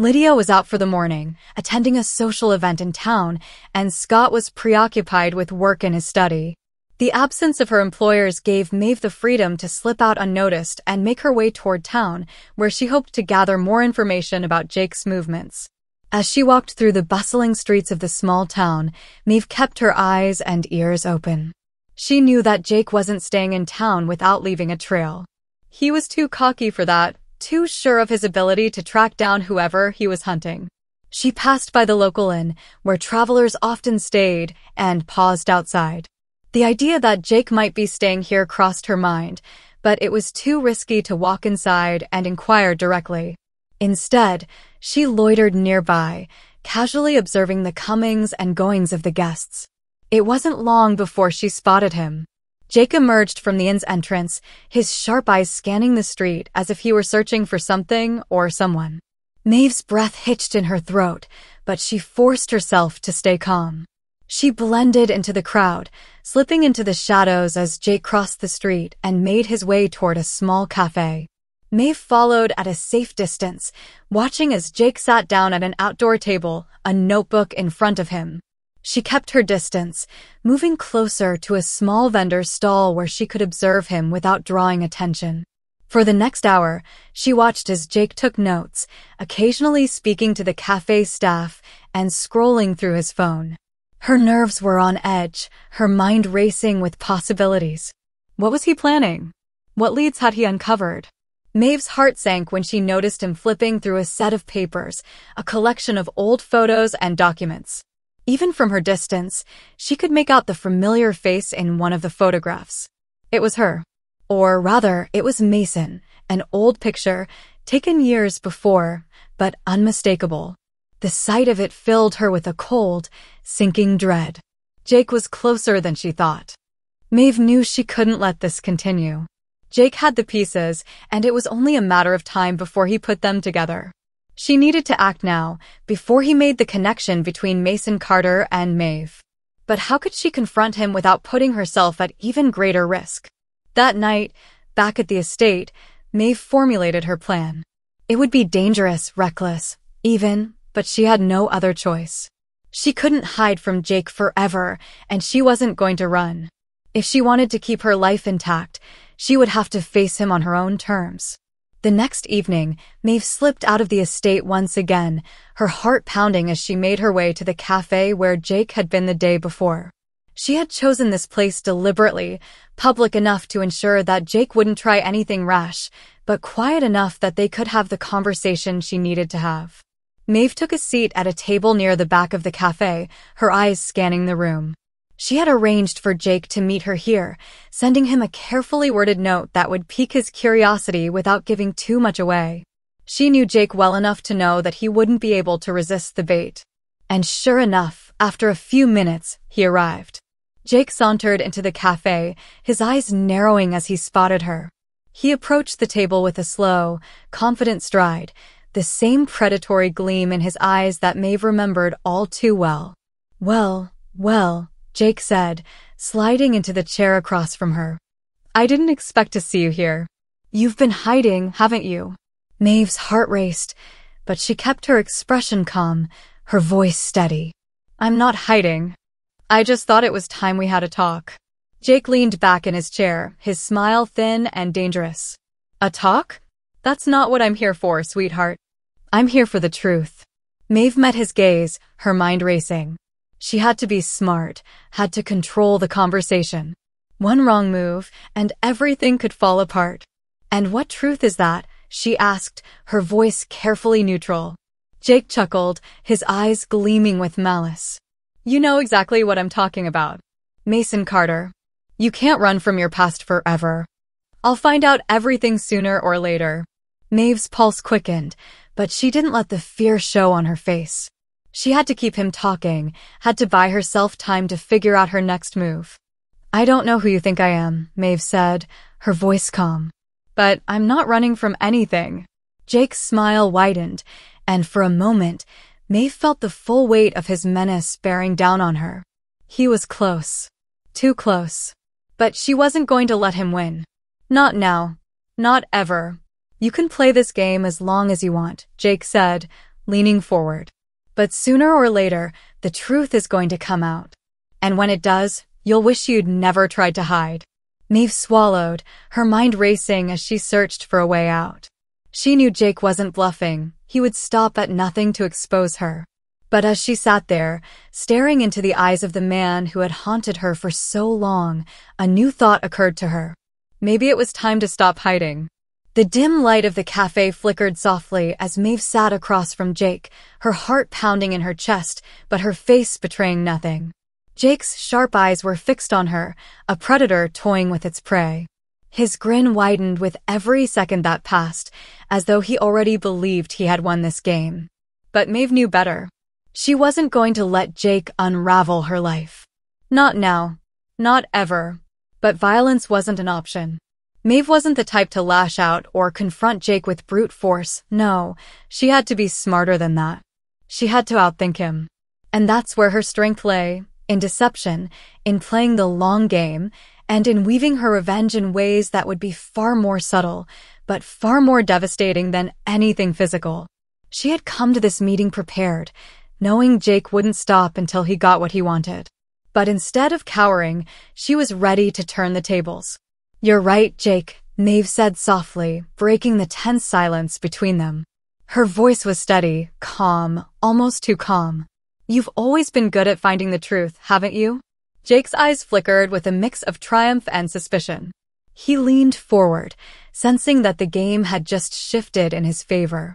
Lydia was out for the morning, attending a social event in town, and Scott was preoccupied with work in his study. The absence of her employers gave Maeve the freedom to slip out unnoticed and make her way toward town, where she hoped to gather more information about Jake's movements. As she walked through the bustling streets of the small town, Maeve kept her eyes and ears open. She knew that Jake wasn't staying in town without leaving a trail. He was too cocky for that, too sure of his ability to track down whoever he was hunting. She passed by the local inn, where travelers often stayed, and paused outside. The idea that Jake might be staying here crossed her mind, but it was too risky to walk inside and inquire directly. Instead, she loitered nearby, casually observing the comings and goings of the guests. It wasn't long before she spotted him. Jake emerged from the inn's entrance, his sharp eyes scanning the street as if he were searching for something or someone. Maeve's breath hitched in her throat, but she forced herself to stay calm. She blended into the crowd, slipping into the shadows as Jake crossed the street and made his way toward a small cafe. Maeve followed at a safe distance, watching as Jake sat down at an outdoor table, a notebook in front of him. She kept her distance, moving closer to a small vendor's stall where she could observe him without drawing attention. For the next hour, she watched as Jake took notes, occasionally speaking to the cafe staff and scrolling through his phone. Her nerves were on edge, her mind racing with possibilities. What was he planning? What leads had he uncovered? Maeve's heart sank when she noticed him flipping through a set of papers, a collection of old photos and documents. Even from her distance, she could make out the familiar face in one of the photographs. It was her. Or rather, it was Mason, an old picture taken years before, but unmistakable. The sight of it filled her with a cold, sinking dread. Jake was closer than she thought. Maeve knew she couldn't let this continue. Jake had the pieces, and it was only a matter of time before he put them together. She needed to act now, before he made the connection between Mason Carter and Maeve. But how could she confront him without putting herself at even greater risk? That night, back at the estate, Maeve formulated her plan. It would be dangerous, reckless, even, but she had no other choice. She couldn't hide from Jake forever, and she wasn't going to run. If she wanted to keep her life intact, she would have to face him on her own terms. The next evening, Maeve slipped out of the estate once again, her heart pounding as she made her way to the cafe where Jake had been the day before. She had chosen this place deliberately, public enough to ensure that Jake wouldn't try anything rash, but quiet enough that they could have the conversation she needed to have. Maeve took a seat at a table near the back of the cafe, her eyes scanning the room. She had arranged for Jake to meet her here, sending him a carefully worded note that would pique his curiosity without giving too much away. She knew Jake well enough to know that he wouldn't be able to resist the bait. And sure enough, after a few minutes, he arrived. Jake sauntered into the cafe, his eyes narrowing as he spotted her. He approached the table with a slow, confident stride, the same predatory gleam in his eyes that Maeve remembered all too well. Well, well, Jake said, sliding into the chair across from her. I didn't expect to see you here. You've been hiding, haven't you? Maeve's heart raced, but she kept her expression calm, her voice steady. I'm not hiding. I just thought it was time we had a talk. Jake leaned back in his chair, his smile thin and dangerous. A talk? That's not what I'm here for, sweetheart. I'm here for the truth. Maeve met his gaze, her mind racing. She had to be smart, had to control the conversation. One wrong move, and everything could fall apart. And what truth is that? She asked, her voice carefully neutral. Jake chuckled, his eyes gleaming with malice. You know exactly what I'm talking about. Mason Carter. You can't run from your past forever. I'll find out everything sooner or later. Maeve's pulse quickened, but she didn't let the fear show on her face. She had to keep him talking, had to buy herself time to figure out her next move. I don't know who you think I am, Maeve said, her voice calm. But I'm not running from anything. Jake's smile widened, and for a moment, Maeve felt the full weight of his menace bearing down on her. He was close. Too close. But she wasn't going to let him win. Not now. Not ever. You can play this game as long as you want, Jake said, leaning forward. But sooner or later, the truth is going to come out. And when it does, you'll wish you'd never tried to hide. Maeve swallowed, her mind racing as she searched for a way out. She knew Jake wasn't bluffing. He would stop at nothing to expose her. But as she sat there, staring into the eyes of the man who had haunted her for so long, a new thought occurred to her. Maybe it was time to stop hiding. The dim light of the cafe flickered softly as Maeve sat across from Jake, her heart pounding in her chest, but her face betraying nothing. Jake's sharp eyes were fixed on her, a predator toying with its prey. His grin widened with every second that passed, as though he already believed he had won this game. But Maeve knew better. She wasn't going to let Jake unravel her life. Not now. Not ever. But violence wasn't an option. Maeve wasn't the type to lash out or confront Jake with brute force, no, she had to be smarter than that. She had to outthink him. And that's where her strength lay, in deception, in playing the long game, and in weaving her revenge in ways that would be far more subtle, but far more devastating than anything physical. She had come to this meeting prepared, knowing Jake wouldn't stop until he got what he wanted. But instead of cowering, she was ready to turn the tables. You're right, Jake, Maeve said softly, breaking the tense silence between them. Her voice was steady, calm, almost too calm. You've always been good at finding the truth, haven't you? Jake's eyes flickered with a mix of triumph and suspicion. He leaned forward, sensing that the game had just shifted in his favor.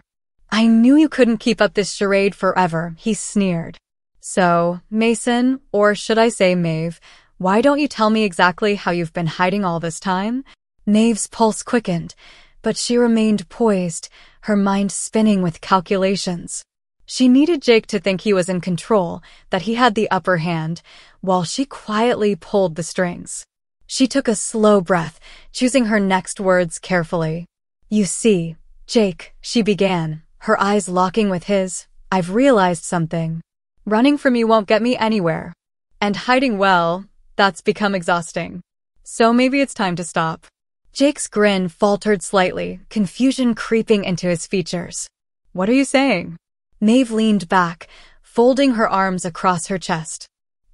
I knew you couldn't keep up this charade forever, he sneered. So, Mason, or should I say Mave, why don't you tell me exactly how you've been hiding all this time? Maeve's pulse quickened, but she remained poised, her mind spinning with calculations. She needed Jake to think he was in control, that he had the upper hand, while she quietly pulled the strings. She took a slow breath, choosing her next words carefully. You see, Jake, she began, her eyes locking with his, I've realized something. Running from you won't get me anywhere. And hiding well, that's become exhausting. So maybe it's time to stop. Jake's grin faltered slightly, confusion creeping into his features. What are you saying? Maeve leaned back, folding her arms across her chest.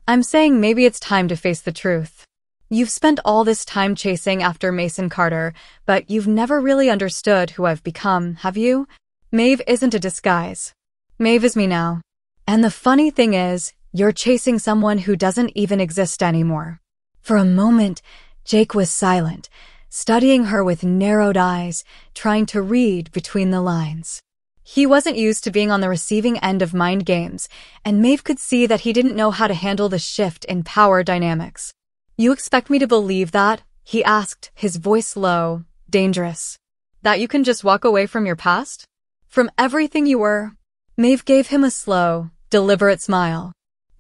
I'm saying maybe it's time to face the truth. You've spent all this time chasing after Mason Carter, but you've never really understood who I've become, have you? Maeve isn't a disguise. Maeve is me now. And the funny thing is, you're chasing someone who doesn't even exist anymore. For a moment, Jake was silent, studying her with narrowed eyes, trying to read between the lines. He wasn't used to being on the receiving end of mind games, and Maeve could see that he didn't know how to handle the shift in power dynamics. You expect me to believe that? He asked, his voice low, dangerous. That you can just walk away from your past? From everything you were? Maeve gave him a slow, deliberate smile.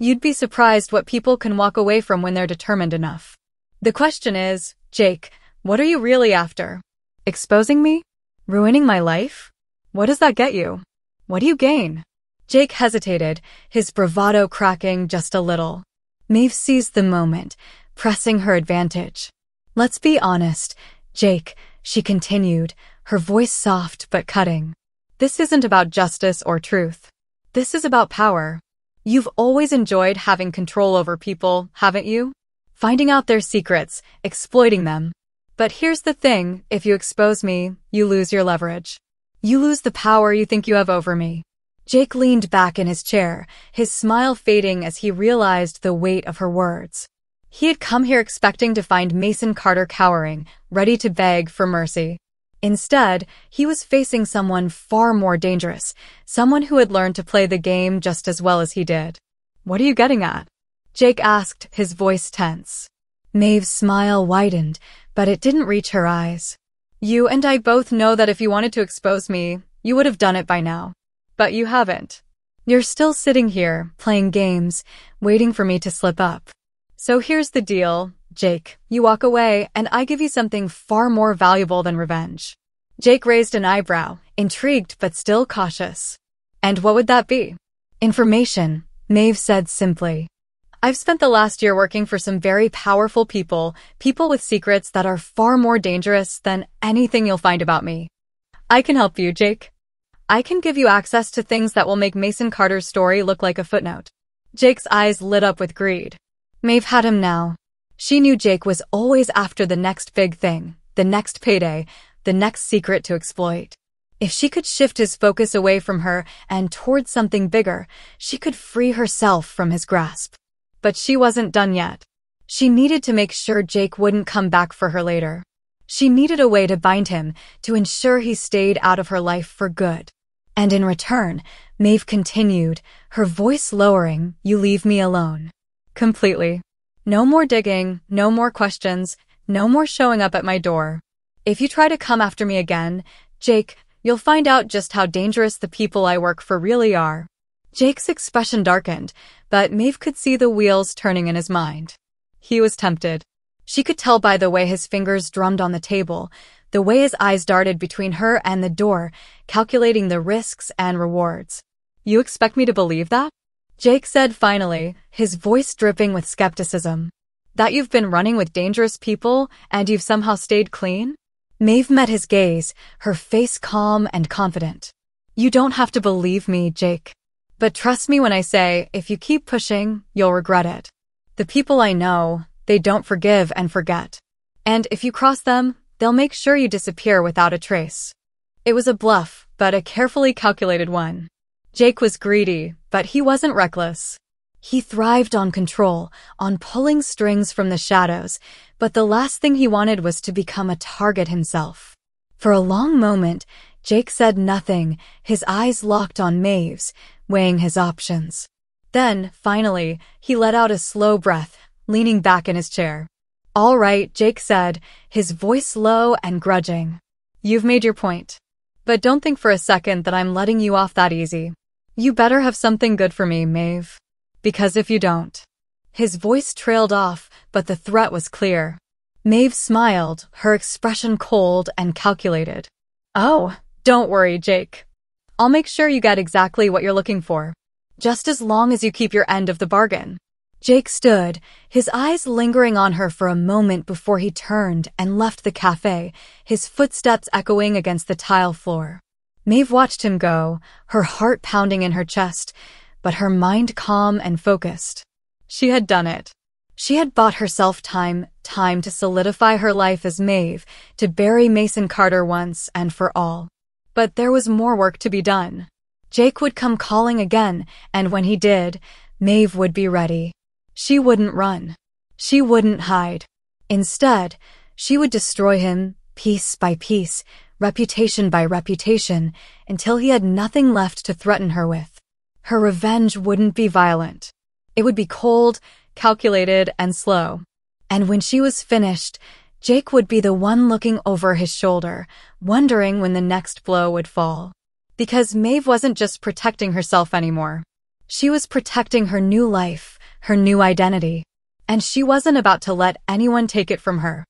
You'd be surprised what people can walk away from when they're determined enough. The question is, Jake, what are you really after? Exposing me? Ruining my life? What does that get you? What do you gain? Jake hesitated, his bravado cracking just a little. Maeve seized the moment, pressing her advantage. Let's be honest, Jake, she continued, her voice soft but cutting. This isn't about justice or truth. This is about power. You've always enjoyed having control over people, haven't you? Finding out their secrets, exploiting them. But here's the thing, if you expose me, you lose your leverage. You lose the power you think you have over me. Jake leaned back in his chair, his smile fading as he realized the weight of her words. He had come here expecting to find Mason Carter cowering, ready to beg for mercy. Instead, he was facing someone far more dangerous, someone who had learned to play the game just as well as he did. What are you getting at? Jake asked, his voice tense. Maeve's smile widened, but it didn't reach her eyes. You and I both know that if you wanted to expose me, you would have done it by now. But you haven't. You're still sitting here, playing games, waiting for me to slip up. So here's the deal. Jake, you walk away, and I give you something far more valuable than revenge. Jake raised an eyebrow, intrigued but still cautious. And what would that be? Information, Maeve said simply. I've spent the last year working for some very powerful people, people with secrets that are far more dangerous than anything you'll find about me. I can help you, Jake. I can give you access to things that will make Mason Carter's story look like a footnote. Jake's eyes lit up with greed. Maeve had him now, she knew Jake was always after the next big thing, the next payday, the next secret to exploit. If she could shift his focus away from her and towards something bigger, she could free herself from his grasp. But she wasn't done yet. She needed to make sure Jake wouldn't come back for her later. She needed a way to bind him, to ensure he stayed out of her life for good. And in return, Maeve continued, her voice lowering, you leave me alone. Completely. No more digging, no more questions, no more showing up at my door. If you try to come after me again, Jake, you'll find out just how dangerous the people I work for really are. Jake's expression darkened, but Maeve could see the wheels turning in his mind. He was tempted. She could tell by the way his fingers drummed on the table, the way his eyes darted between her and the door, calculating the risks and rewards. You expect me to believe that? Jake said finally, his voice dripping with skepticism. That you've been running with dangerous people and you've somehow stayed clean? Maeve met his gaze, her face calm and confident. You don't have to believe me, Jake. But trust me when I say, if you keep pushing, you'll regret it. The people I know, they don't forgive and forget. And if you cross them, they'll make sure you disappear without a trace. It was a bluff, but a carefully calculated one. Jake was greedy, but he wasn't reckless. He thrived on control, on pulling strings from the shadows, but the last thing he wanted was to become a target himself. For a long moment, Jake said nothing, his eyes locked on Maeve's, weighing his options. Then, finally, he let out a slow breath, leaning back in his chair. All right, Jake said, his voice low and grudging. You've made your point. But don't think for a second that I'm letting you off that easy. You better have something good for me, Maeve. Because if you don't... His voice trailed off, but the threat was clear. Maeve smiled, her expression cold and calculated. Oh, don't worry, Jake. I'll make sure you get exactly what you're looking for. Just as long as you keep your end of the bargain. Jake stood, his eyes lingering on her for a moment before he turned and left the cafe, his footsteps echoing against the tile floor. Maeve watched him go, her heart pounding in her chest, but her mind calm and focused. She had done it. She had bought herself time, time to solidify her life as Maeve, to bury Mason Carter once and for all. But there was more work to be done. Jake would come calling again, and when he did, Maeve would be ready. She wouldn't run. She wouldn't hide. Instead, she would destroy him piece by piece reputation by reputation, until he had nothing left to threaten her with. Her revenge wouldn't be violent. It would be cold, calculated, and slow. And when she was finished, Jake would be the one looking over his shoulder, wondering when the next blow would fall. Because Maeve wasn't just protecting herself anymore. She was protecting her new life, her new identity. And she wasn't about to let anyone take it from her.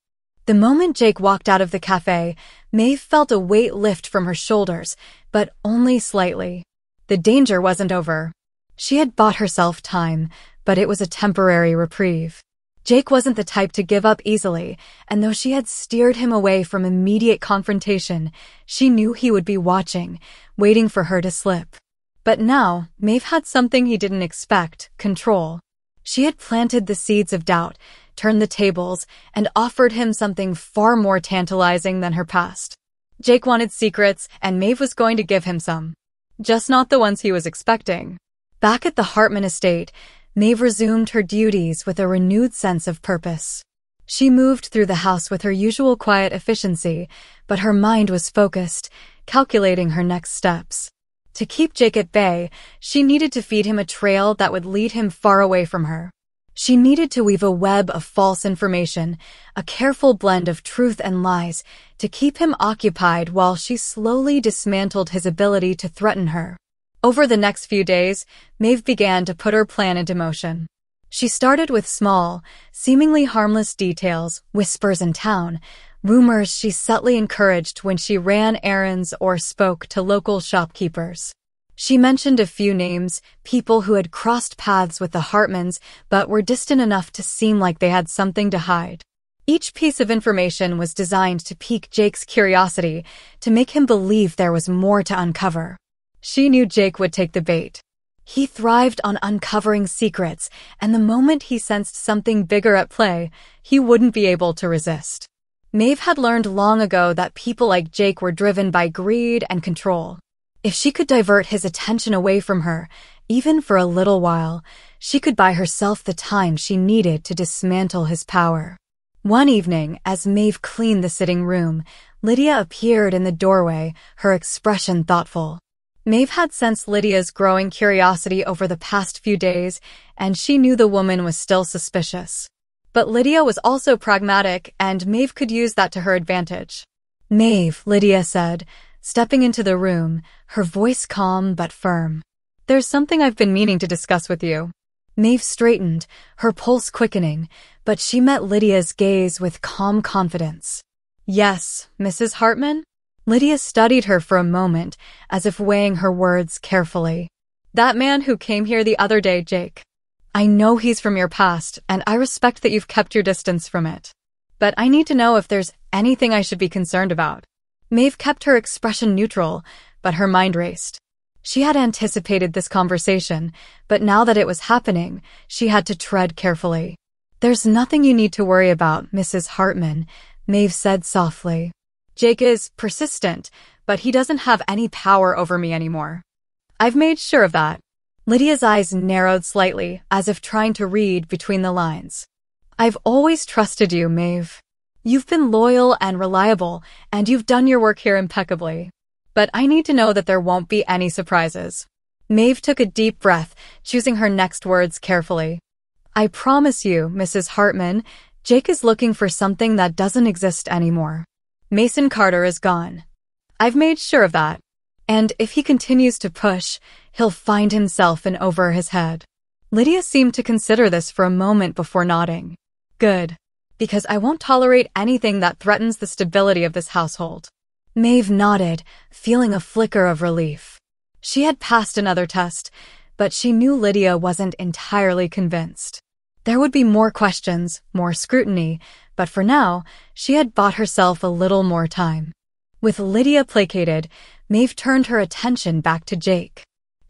The moment Jake walked out of the cafe, Maeve felt a weight lift from her shoulders, but only slightly. The danger wasn't over. She had bought herself time, but it was a temporary reprieve. Jake wasn't the type to give up easily, and though she had steered him away from immediate confrontation, she knew he would be watching, waiting for her to slip. But now, Maeve had something he didn't expect, control. She had planted the seeds of doubt, turned the tables, and offered him something far more tantalizing than her past. Jake wanted secrets, and Maeve was going to give him some. Just not the ones he was expecting. Back at the Hartman estate, Maeve resumed her duties with a renewed sense of purpose. She moved through the house with her usual quiet efficiency, but her mind was focused, calculating her next steps. To keep Jake at bay, she needed to feed him a trail that would lead him far away from her. She needed to weave a web of false information, a careful blend of truth and lies, to keep him occupied while she slowly dismantled his ability to threaten her. Over the next few days, Maeve began to put her plan into motion. She started with small, seemingly harmless details, whispers in town, rumors she subtly encouraged when she ran errands or spoke to local shopkeepers. She mentioned a few names, people who had crossed paths with the Hartmans but were distant enough to seem like they had something to hide. Each piece of information was designed to pique Jake's curiosity, to make him believe there was more to uncover. She knew Jake would take the bait. He thrived on uncovering secrets, and the moment he sensed something bigger at play, he wouldn't be able to resist. Maeve had learned long ago that people like Jake were driven by greed and control. If she could divert his attention away from her, even for a little while, she could buy herself the time she needed to dismantle his power. One evening, as Maeve cleaned the sitting room, Lydia appeared in the doorway, her expression thoughtful. Maeve had sensed Lydia's growing curiosity over the past few days, and she knew the woman was still suspicious. But Lydia was also pragmatic, and Maeve could use that to her advantage. Maeve, Lydia said, stepping into the room, her voice calm but firm. There's something I've been meaning to discuss with you. Maeve straightened, her pulse quickening, but she met Lydia's gaze with calm confidence. Yes, Mrs. Hartman? Lydia studied her for a moment, as if weighing her words carefully. That man who came here the other day, Jake. I know he's from your past, and I respect that you've kept your distance from it. But I need to know if there's anything I should be concerned about. Maeve kept her expression neutral, but her mind raced. She had anticipated this conversation, but now that it was happening, she had to tread carefully. There's nothing you need to worry about, Mrs. Hartman, Maeve said softly. Jake is persistent, but he doesn't have any power over me anymore. I've made sure of that. Lydia's eyes narrowed slightly, as if trying to read between the lines. I've always trusted you, Maeve. You've been loyal and reliable, and you've done your work here impeccably. But I need to know that there won't be any surprises. Maeve took a deep breath, choosing her next words carefully. I promise you, Mrs. Hartman, Jake is looking for something that doesn't exist anymore. Mason Carter is gone. I've made sure of that. And if he continues to push, he'll find himself in over his head. Lydia seemed to consider this for a moment before nodding. Good because I won't tolerate anything that threatens the stability of this household. Maeve nodded, feeling a flicker of relief. She had passed another test, but she knew Lydia wasn't entirely convinced. There would be more questions, more scrutiny, but for now, she had bought herself a little more time. With Lydia placated, Maeve turned her attention back to Jake.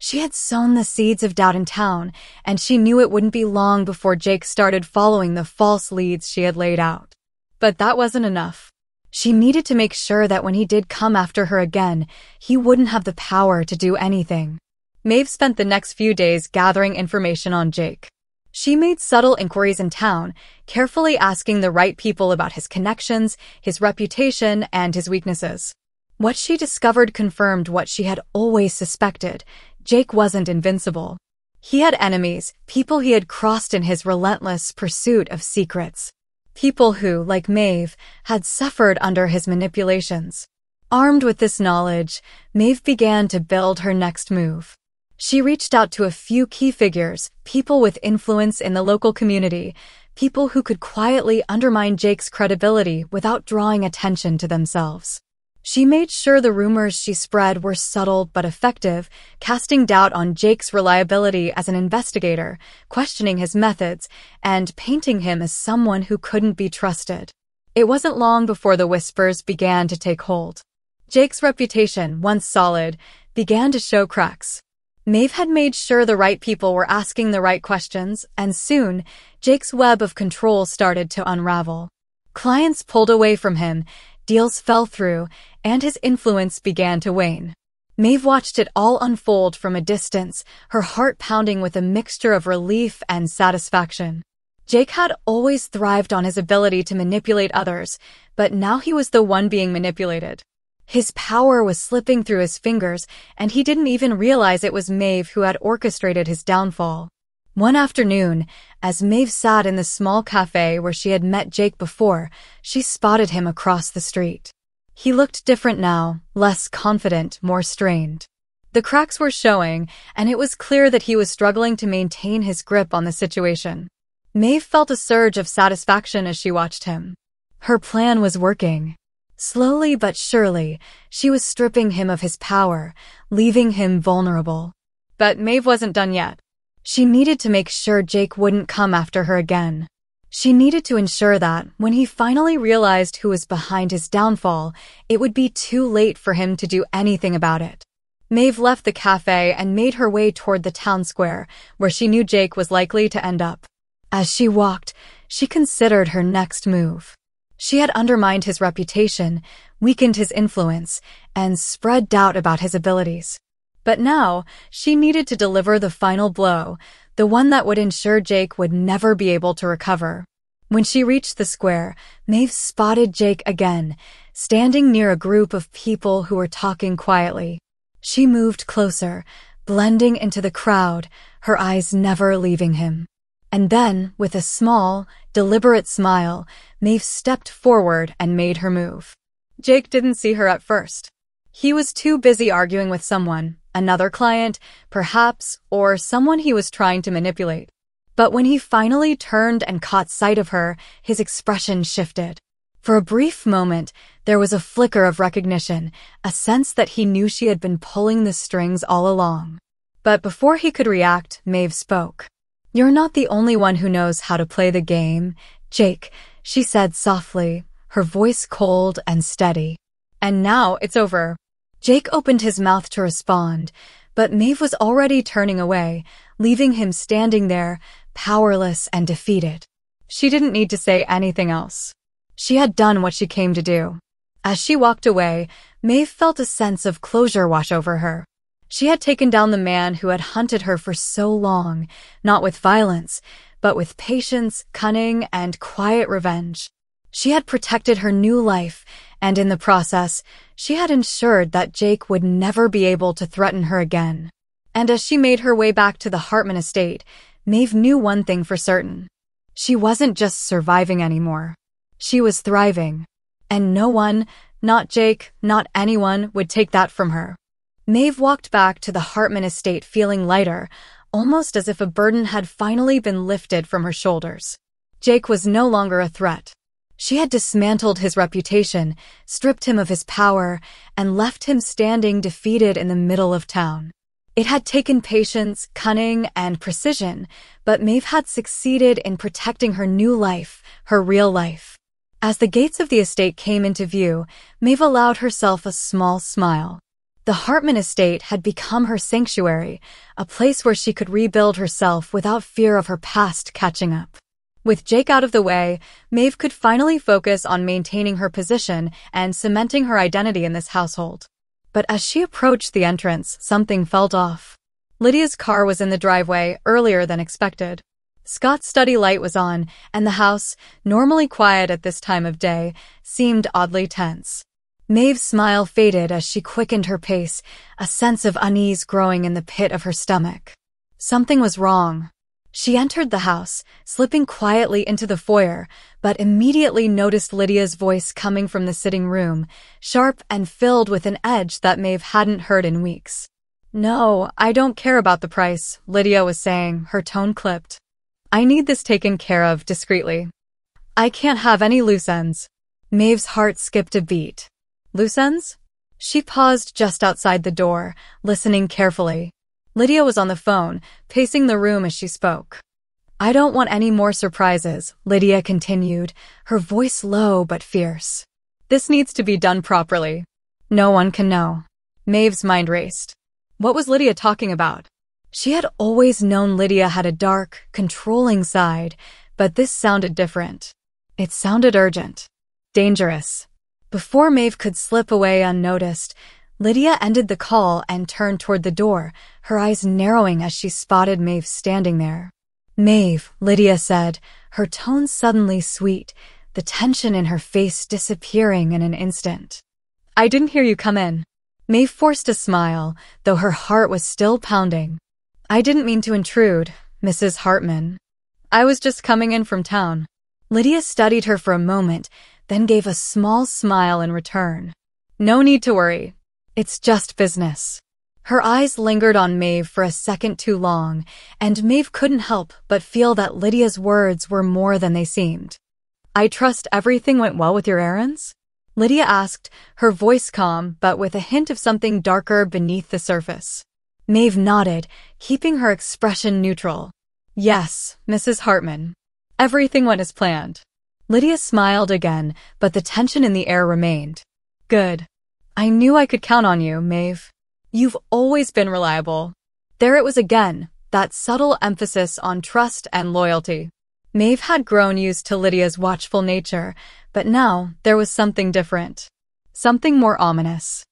She had sown the seeds of doubt in town, and she knew it wouldn't be long before Jake started following the false leads she had laid out. But that wasn't enough. She needed to make sure that when he did come after her again, he wouldn't have the power to do anything. Maeve spent the next few days gathering information on Jake. She made subtle inquiries in town, carefully asking the right people about his connections, his reputation, and his weaknesses. What she discovered confirmed what she had always suspected. Jake wasn't invincible. He had enemies, people he had crossed in his relentless pursuit of secrets. People who, like Maeve, had suffered under his manipulations. Armed with this knowledge, Maeve began to build her next move. She reached out to a few key figures, people with influence in the local community, people who could quietly undermine Jake's credibility without drawing attention to themselves. She made sure the rumors she spread were subtle but effective, casting doubt on Jake's reliability as an investigator, questioning his methods, and painting him as someone who couldn't be trusted. It wasn't long before the whispers began to take hold. Jake's reputation, once solid, began to show cracks. Maeve had made sure the right people were asking the right questions, and soon, Jake's web of control started to unravel. Clients pulled away from him, deals fell through, and his influence began to wane. Maeve watched it all unfold from a distance, her heart pounding with a mixture of relief and satisfaction. Jake had always thrived on his ability to manipulate others, but now he was the one being manipulated. His power was slipping through his fingers, and he didn't even realize it was Maeve who had orchestrated his downfall. One afternoon, as Maeve sat in the small cafe where she had met Jake before, she spotted him across the street. He looked different now, less confident, more strained. The cracks were showing, and it was clear that he was struggling to maintain his grip on the situation. Maeve felt a surge of satisfaction as she watched him. Her plan was working. Slowly but surely, she was stripping him of his power, leaving him vulnerable. But Maeve wasn't done yet. She needed to make sure Jake wouldn't come after her again. She needed to ensure that, when he finally realized who was behind his downfall, it would be too late for him to do anything about it. Maeve left the cafe and made her way toward the town square, where she knew Jake was likely to end up. As she walked, she considered her next move. She had undermined his reputation, weakened his influence, and spread doubt about his abilities. But now, she needed to deliver the final blow, the one that would ensure Jake would never be able to recover. When she reached the square, Maeve spotted Jake again, standing near a group of people who were talking quietly. She moved closer, blending into the crowd, her eyes never leaving him. And then, with a small, deliberate smile, Maeve stepped forward and made her move. Jake didn't see her at first. He was too busy arguing with someone, another client, perhaps, or someone he was trying to manipulate. But when he finally turned and caught sight of her, his expression shifted. For a brief moment, there was a flicker of recognition, a sense that he knew she had been pulling the strings all along. But before he could react, Maeve spoke. You're not the only one who knows how to play the game, Jake, she said softly, her voice cold and steady. And now it's over. Jake opened his mouth to respond, but Maeve was already turning away, leaving him standing there, powerless and defeated. She didn't need to say anything else. She had done what she came to do. As she walked away, Maeve felt a sense of closure wash over her. She had taken down the man who had hunted her for so long, not with violence, but with patience, cunning, and quiet revenge. She had protected her new life, and in the process, she had ensured that Jake would never be able to threaten her again. And as she made her way back to the Hartman estate, Maeve knew one thing for certain. She wasn't just surviving anymore. She was thriving. And no one, not Jake, not anyone, would take that from her. Maeve walked back to the Hartman estate feeling lighter, almost as if a burden had finally been lifted from her shoulders. Jake was no longer a threat. She had dismantled his reputation, stripped him of his power, and left him standing defeated in the middle of town. It had taken patience, cunning, and precision, but Maeve had succeeded in protecting her new life, her real life. As the gates of the estate came into view, Maeve allowed herself a small smile. The Hartman estate had become her sanctuary, a place where she could rebuild herself without fear of her past catching up. With Jake out of the way, Maeve could finally focus on maintaining her position and cementing her identity in this household. But as she approached the entrance, something felt off. Lydia's car was in the driveway earlier than expected. Scott's study light was on, and the house, normally quiet at this time of day, seemed oddly tense. Maeve's smile faded as she quickened her pace, a sense of unease growing in the pit of her stomach. Something was wrong. She entered the house, slipping quietly into the foyer, but immediately noticed Lydia's voice coming from the sitting room, sharp and filled with an edge that Maeve hadn't heard in weeks. No, I don't care about the price, Lydia was saying, her tone clipped. I need this taken care of discreetly. I can't have any loose ends. Maeve's heart skipped a beat. Loose ends? She paused just outside the door, listening carefully. Lydia was on the phone, pacing the room as she spoke. I don't want any more surprises, Lydia continued, her voice low but fierce. This needs to be done properly. No one can know. Maeve's mind raced. What was Lydia talking about? She had always known Lydia had a dark, controlling side, but this sounded different. It sounded urgent. Dangerous. Before Maeve could slip away unnoticed, Lydia ended the call and turned toward the door, her eyes narrowing as she spotted Maeve standing there. Maeve, Lydia said, her tone suddenly sweet, the tension in her face disappearing in an instant. I didn't hear you come in. Maeve forced a smile, though her heart was still pounding. I didn't mean to intrude, Mrs. Hartman. I was just coming in from town. Lydia studied her for a moment, then gave a small smile in return. No need to worry. It's just business. Her eyes lingered on Maeve for a second too long, and Maeve couldn't help but feel that Lydia's words were more than they seemed. I trust everything went well with your errands? Lydia asked, her voice calm but with a hint of something darker beneath the surface. Maeve nodded, keeping her expression neutral. Yes, Mrs. Hartman. Everything went as planned. Lydia smiled again, but the tension in the air remained. Good. I knew I could count on you, Maeve. You've always been reliable. There it was again, that subtle emphasis on trust and loyalty. Maeve had grown used to Lydia's watchful nature, but now there was something different. Something more ominous.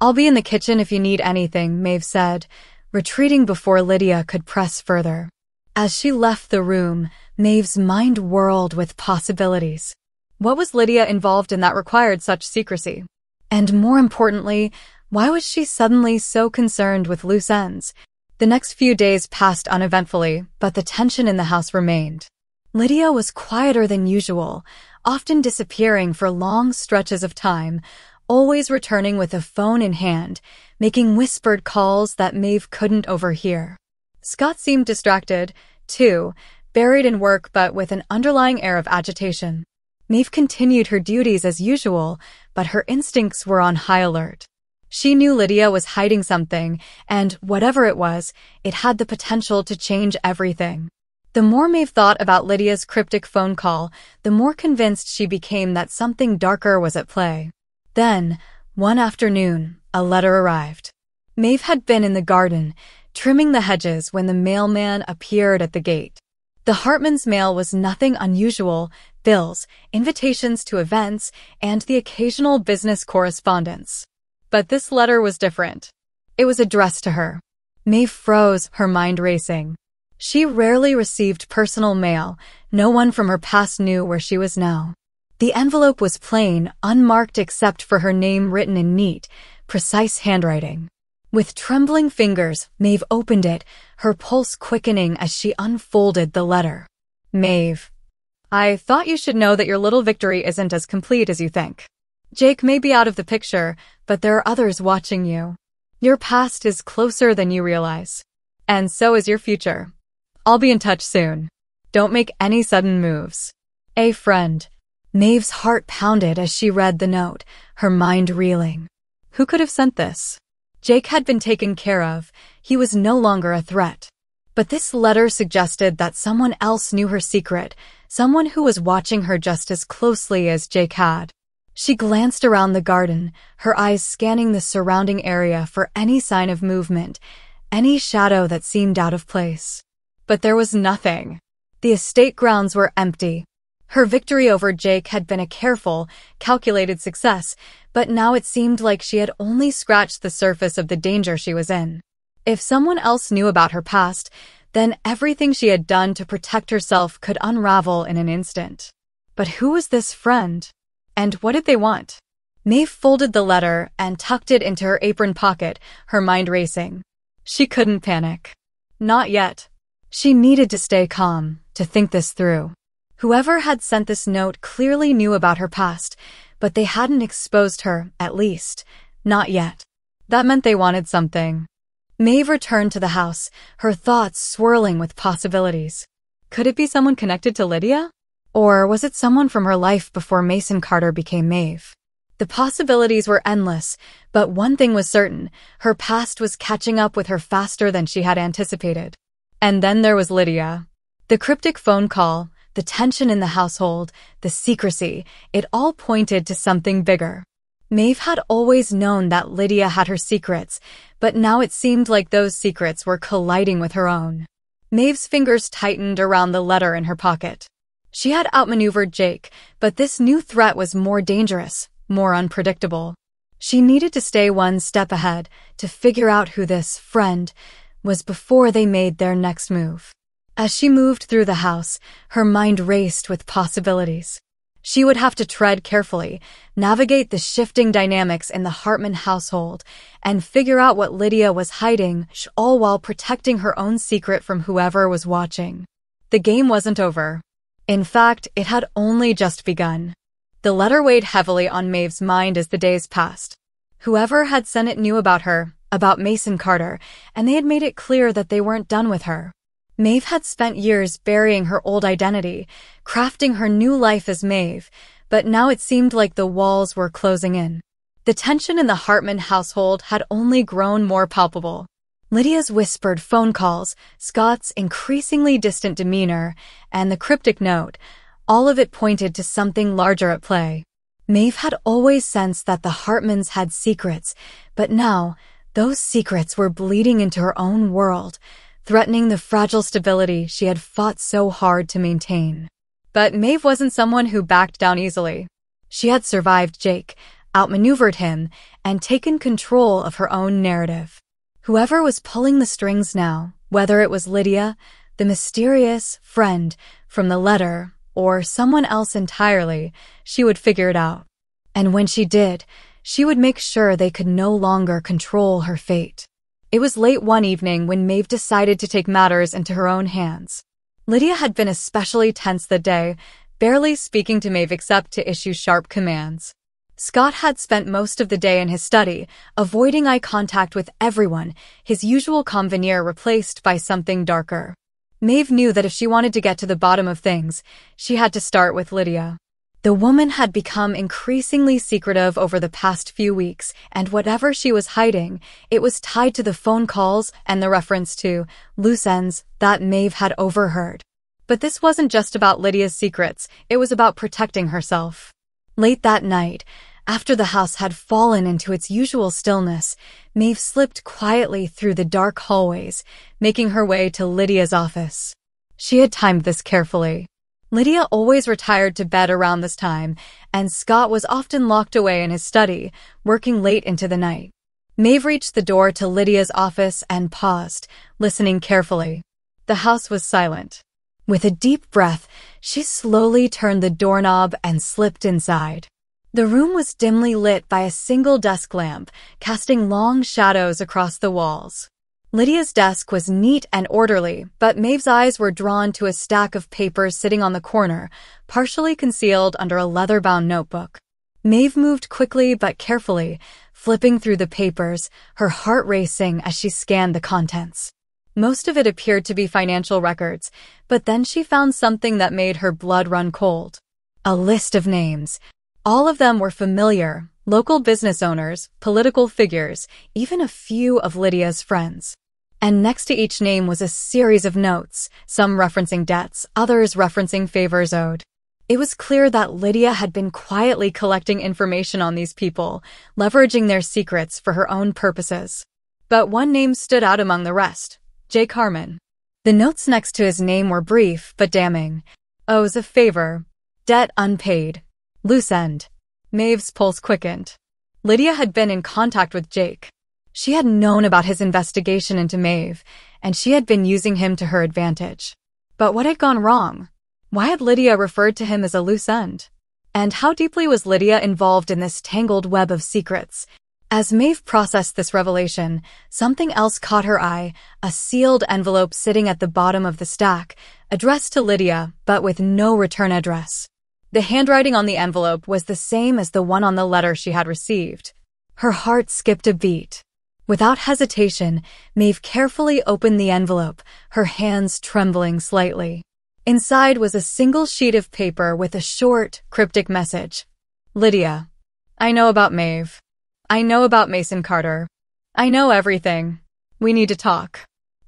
I'll be in the kitchen if you need anything, Maeve said, retreating before Lydia could press further. As she left the room, Maeve's mind whirled with possibilities. What was Lydia involved in that required such secrecy? And more importantly, why was she suddenly so concerned with loose ends? The next few days passed uneventfully, but the tension in the house remained. Lydia was quieter than usual, often disappearing for long stretches of time, always returning with a phone in hand, making whispered calls that Maeve couldn't overhear. Scott seemed distracted, too, buried in work but with an underlying air of agitation. Maeve continued her duties as usual, but her instincts were on high alert. She knew Lydia was hiding something, and whatever it was, it had the potential to change everything. The more Maeve thought about Lydia's cryptic phone call, the more convinced she became that something darker was at play. Then, one afternoon, a letter arrived. Maeve had been in the garden, trimming the hedges when the mailman appeared at the gate. The Hartmans' mail was nothing unusual, bills, invitations to events, and the occasional business correspondence. But this letter was different. It was addressed to her. May froze, her mind racing. She rarely received personal mail. No one from her past knew where she was now. The envelope was plain, unmarked except for her name written in neat, precise handwriting. With trembling fingers, Maeve opened it, her pulse quickening as she unfolded the letter. Maeve, I thought you should know that your little victory isn't as complete as you think. Jake may be out of the picture, but there are others watching you. Your past is closer than you realize. And so is your future. I'll be in touch soon. Don't make any sudden moves. A friend. Maeve's heart pounded as she read the note, her mind reeling. Who could have sent this? Jake had been taken care of. He was no longer a threat. But this letter suggested that someone else knew her secret, someone who was watching her just as closely as Jake had. She glanced around the garden, her eyes scanning the surrounding area for any sign of movement, any shadow that seemed out of place. But there was nothing. The estate grounds were empty. Her victory over Jake had been a careful, calculated success, but now it seemed like she had only scratched the surface of the danger she was in. If someone else knew about her past, then everything she had done to protect herself could unravel in an instant. But who was this friend? And what did they want? Mae folded the letter and tucked it into her apron pocket, her mind racing. She couldn't panic. Not yet. She needed to stay calm, to think this through. Whoever had sent this note clearly knew about her past, but they hadn't exposed her, at least. Not yet. That meant they wanted something. Maeve returned to the house, her thoughts swirling with possibilities. Could it be someone connected to Lydia? Or was it someone from her life before Mason Carter became Maeve? The possibilities were endless, but one thing was certain. Her past was catching up with her faster than she had anticipated. And then there was Lydia. The cryptic phone call, the tension in the household, the secrecy, it all pointed to something bigger. Maeve had always known that Lydia had her secrets, but now it seemed like those secrets were colliding with her own. Maeve's fingers tightened around the letter in her pocket. She had outmaneuvered Jake, but this new threat was more dangerous, more unpredictable. She needed to stay one step ahead to figure out who this friend was before they made their next move. As she moved through the house, her mind raced with possibilities. She would have to tread carefully, navigate the shifting dynamics in the Hartman household, and figure out what Lydia was hiding, all while protecting her own secret from whoever was watching. The game wasn't over. In fact, it had only just begun. The letter weighed heavily on Maeve's mind as the days passed. Whoever had sent it knew about her, about Mason Carter, and they had made it clear that they weren't done with her. Maeve had spent years burying her old identity, crafting her new life as Maeve, but now it seemed like the walls were closing in. The tension in the Hartman household had only grown more palpable. Lydia's whispered phone calls, Scott's increasingly distant demeanor, and the cryptic note, all of it pointed to something larger at play. Maeve had always sensed that the Hartmans had secrets, but now those secrets were bleeding into her own world, threatening the fragile stability she had fought so hard to maintain. But Maeve wasn't someone who backed down easily. She had survived Jake, outmaneuvered him, and taken control of her own narrative. Whoever was pulling the strings now, whether it was Lydia, the mysterious friend from the letter, or someone else entirely, she would figure it out. And when she did, she would make sure they could no longer control her fate. It was late one evening when Maeve decided to take matters into her own hands. Lydia had been especially tense that day, barely speaking to Maeve except to issue sharp commands. Scott had spent most of the day in his study, avoiding eye contact with everyone, his usual veneer replaced by something darker. Maeve knew that if she wanted to get to the bottom of things, she had to start with Lydia. The woman had become increasingly secretive over the past few weeks, and whatever she was hiding, it was tied to the phone calls and the reference to loose ends that Maeve had overheard. But this wasn't just about Lydia's secrets, it was about protecting herself. Late that night, after the house had fallen into its usual stillness, Maeve slipped quietly through the dark hallways, making her way to Lydia's office. She had timed this carefully. Lydia always retired to bed around this time, and Scott was often locked away in his study, working late into the night. Maeve reached the door to Lydia's office and paused, listening carefully. The house was silent. With a deep breath, she slowly turned the doorknob and slipped inside. The room was dimly lit by a single desk lamp, casting long shadows across the walls. Lydia's desk was neat and orderly, but Maeve's eyes were drawn to a stack of papers sitting on the corner, partially concealed under a leather-bound notebook. Maeve moved quickly but carefully, flipping through the papers, her heart racing as she scanned the contents. Most of it appeared to be financial records, but then she found something that made her blood run cold. A list of names. All of them were familiar, local business owners, political figures, even a few of Lydia's friends. And next to each name was a series of notes, some referencing debts, others referencing favors owed. It was clear that Lydia had been quietly collecting information on these people, leveraging their secrets for her own purposes. But one name stood out among the rest, Jake Harmon. The notes next to his name were brief but damning. Owes a favor. Debt unpaid. Loose end. Maeve's pulse quickened. Lydia had been in contact with Jake. She had known about his investigation into Maeve, and she had been using him to her advantage. But what had gone wrong? Why had Lydia referred to him as a loose end? And how deeply was Lydia involved in this tangled web of secrets? As Maeve processed this revelation, something else caught her eye, a sealed envelope sitting at the bottom of the stack, addressed to Lydia, but with no return address. The handwriting on the envelope was the same as the one on the letter she had received. Her heart skipped a beat. Without hesitation, Maeve carefully opened the envelope, her hands trembling slightly. Inside was a single sheet of paper with a short, cryptic message. Lydia, I know about Maeve. I know about Mason Carter. I know everything. We need to talk.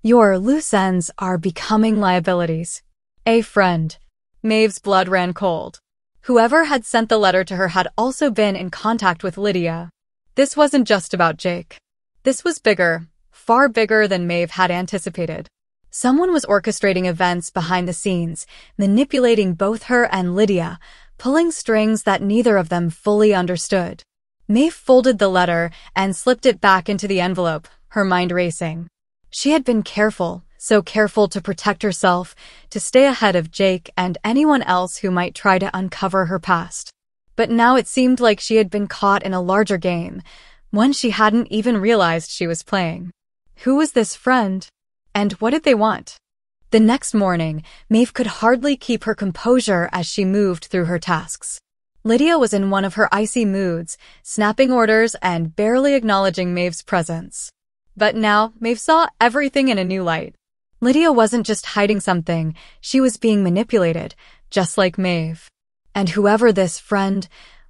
Your loose ends are becoming liabilities. A friend. Maeve's blood ran cold. Whoever had sent the letter to her had also been in contact with Lydia. This wasn't just about Jake. This was bigger, far bigger than Maeve had anticipated. Someone was orchestrating events behind the scenes, manipulating both her and Lydia, pulling strings that neither of them fully understood. Maeve folded the letter and slipped it back into the envelope, her mind racing. She had been careful, so careful to protect herself, to stay ahead of Jake and anyone else who might try to uncover her past. But now it seemed like she had been caught in a larger game, one she hadn't even realized she was playing. Who was this friend? And what did they want? The next morning, Maeve could hardly keep her composure as she moved through her tasks. Lydia was in one of her icy moods, snapping orders and barely acknowledging Maeve's presence. But now, Maeve saw everything in a new light. Lydia wasn't just hiding something, she was being manipulated, just like Maeve. And whoever this friend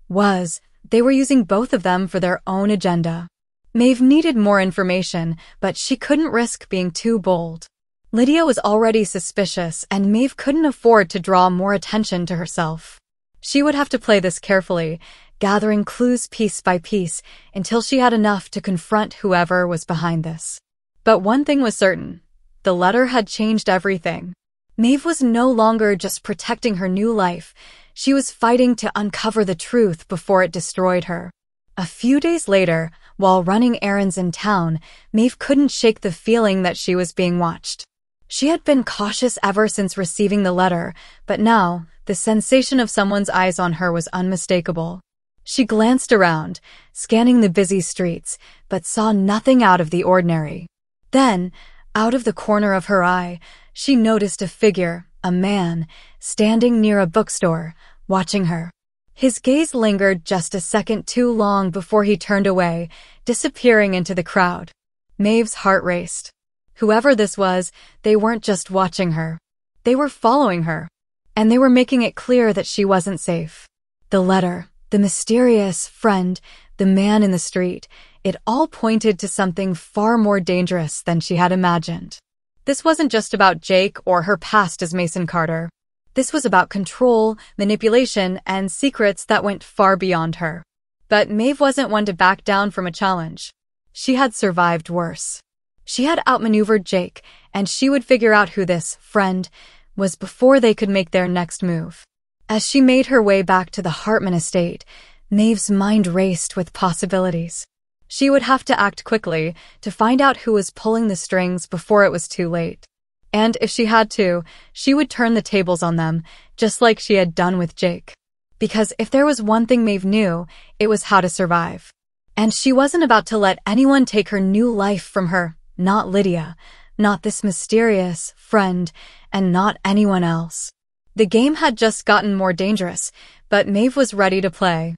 was, they were using both of them for their own agenda. Maeve needed more information, but she couldn't risk being too bold. Lydia was already suspicious, and Maeve couldn't afford to draw more attention to herself. She would have to play this carefully, gathering clues piece by piece until she had enough to confront whoever was behind this. But one thing was certain. The letter had changed everything. Maeve was no longer just protecting her new life. She was fighting to uncover the truth before it destroyed her. A few days later, while running errands in town, Maeve couldn't shake the feeling that she was being watched. She had been cautious ever since receiving the letter, but now, the sensation of someone's eyes on her was unmistakable. She glanced around, scanning the busy streets, but saw nothing out of the ordinary. Then, out of the corner of her eye, she noticed a figure, a man, standing near a bookstore, watching her. His gaze lingered just a second too long before he turned away, disappearing into the crowd. Maeve's heart raced. Whoever this was, they weren't just watching her. They were following her. And they were making it clear that she wasn't safe. The letter, the mysterious friend, the man in the street, it all pointed to something far more dangerous than she had imagined. This wasn't just about Jake or her past as Mason Carter. This was about control, manipulation, and secrets that went far beyond her. But Maeve wasn't one to back down from a challenge. She had survived worse. She had outmaneuvered Jake, and she would figure out who this friend was before they could make their next move. As she made her way back to the Hartman estate, Maeve's mind raced with possibilities. She would have to act quickly to find out who was pulling the strings before it was too late. And if she had to, she would turn the tables on them, just like she had done with Jake. Because if there was one thing Maeve knew, it was how to survive. And she wasn't about to let anyone take her new life from her, not Lydia, not this mysterious friend, and not anyone else. The game had just gotten more dangerous, but Maeve was ready to play.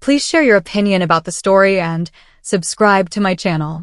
Please share your opinion about the story and Subscribe to my channel.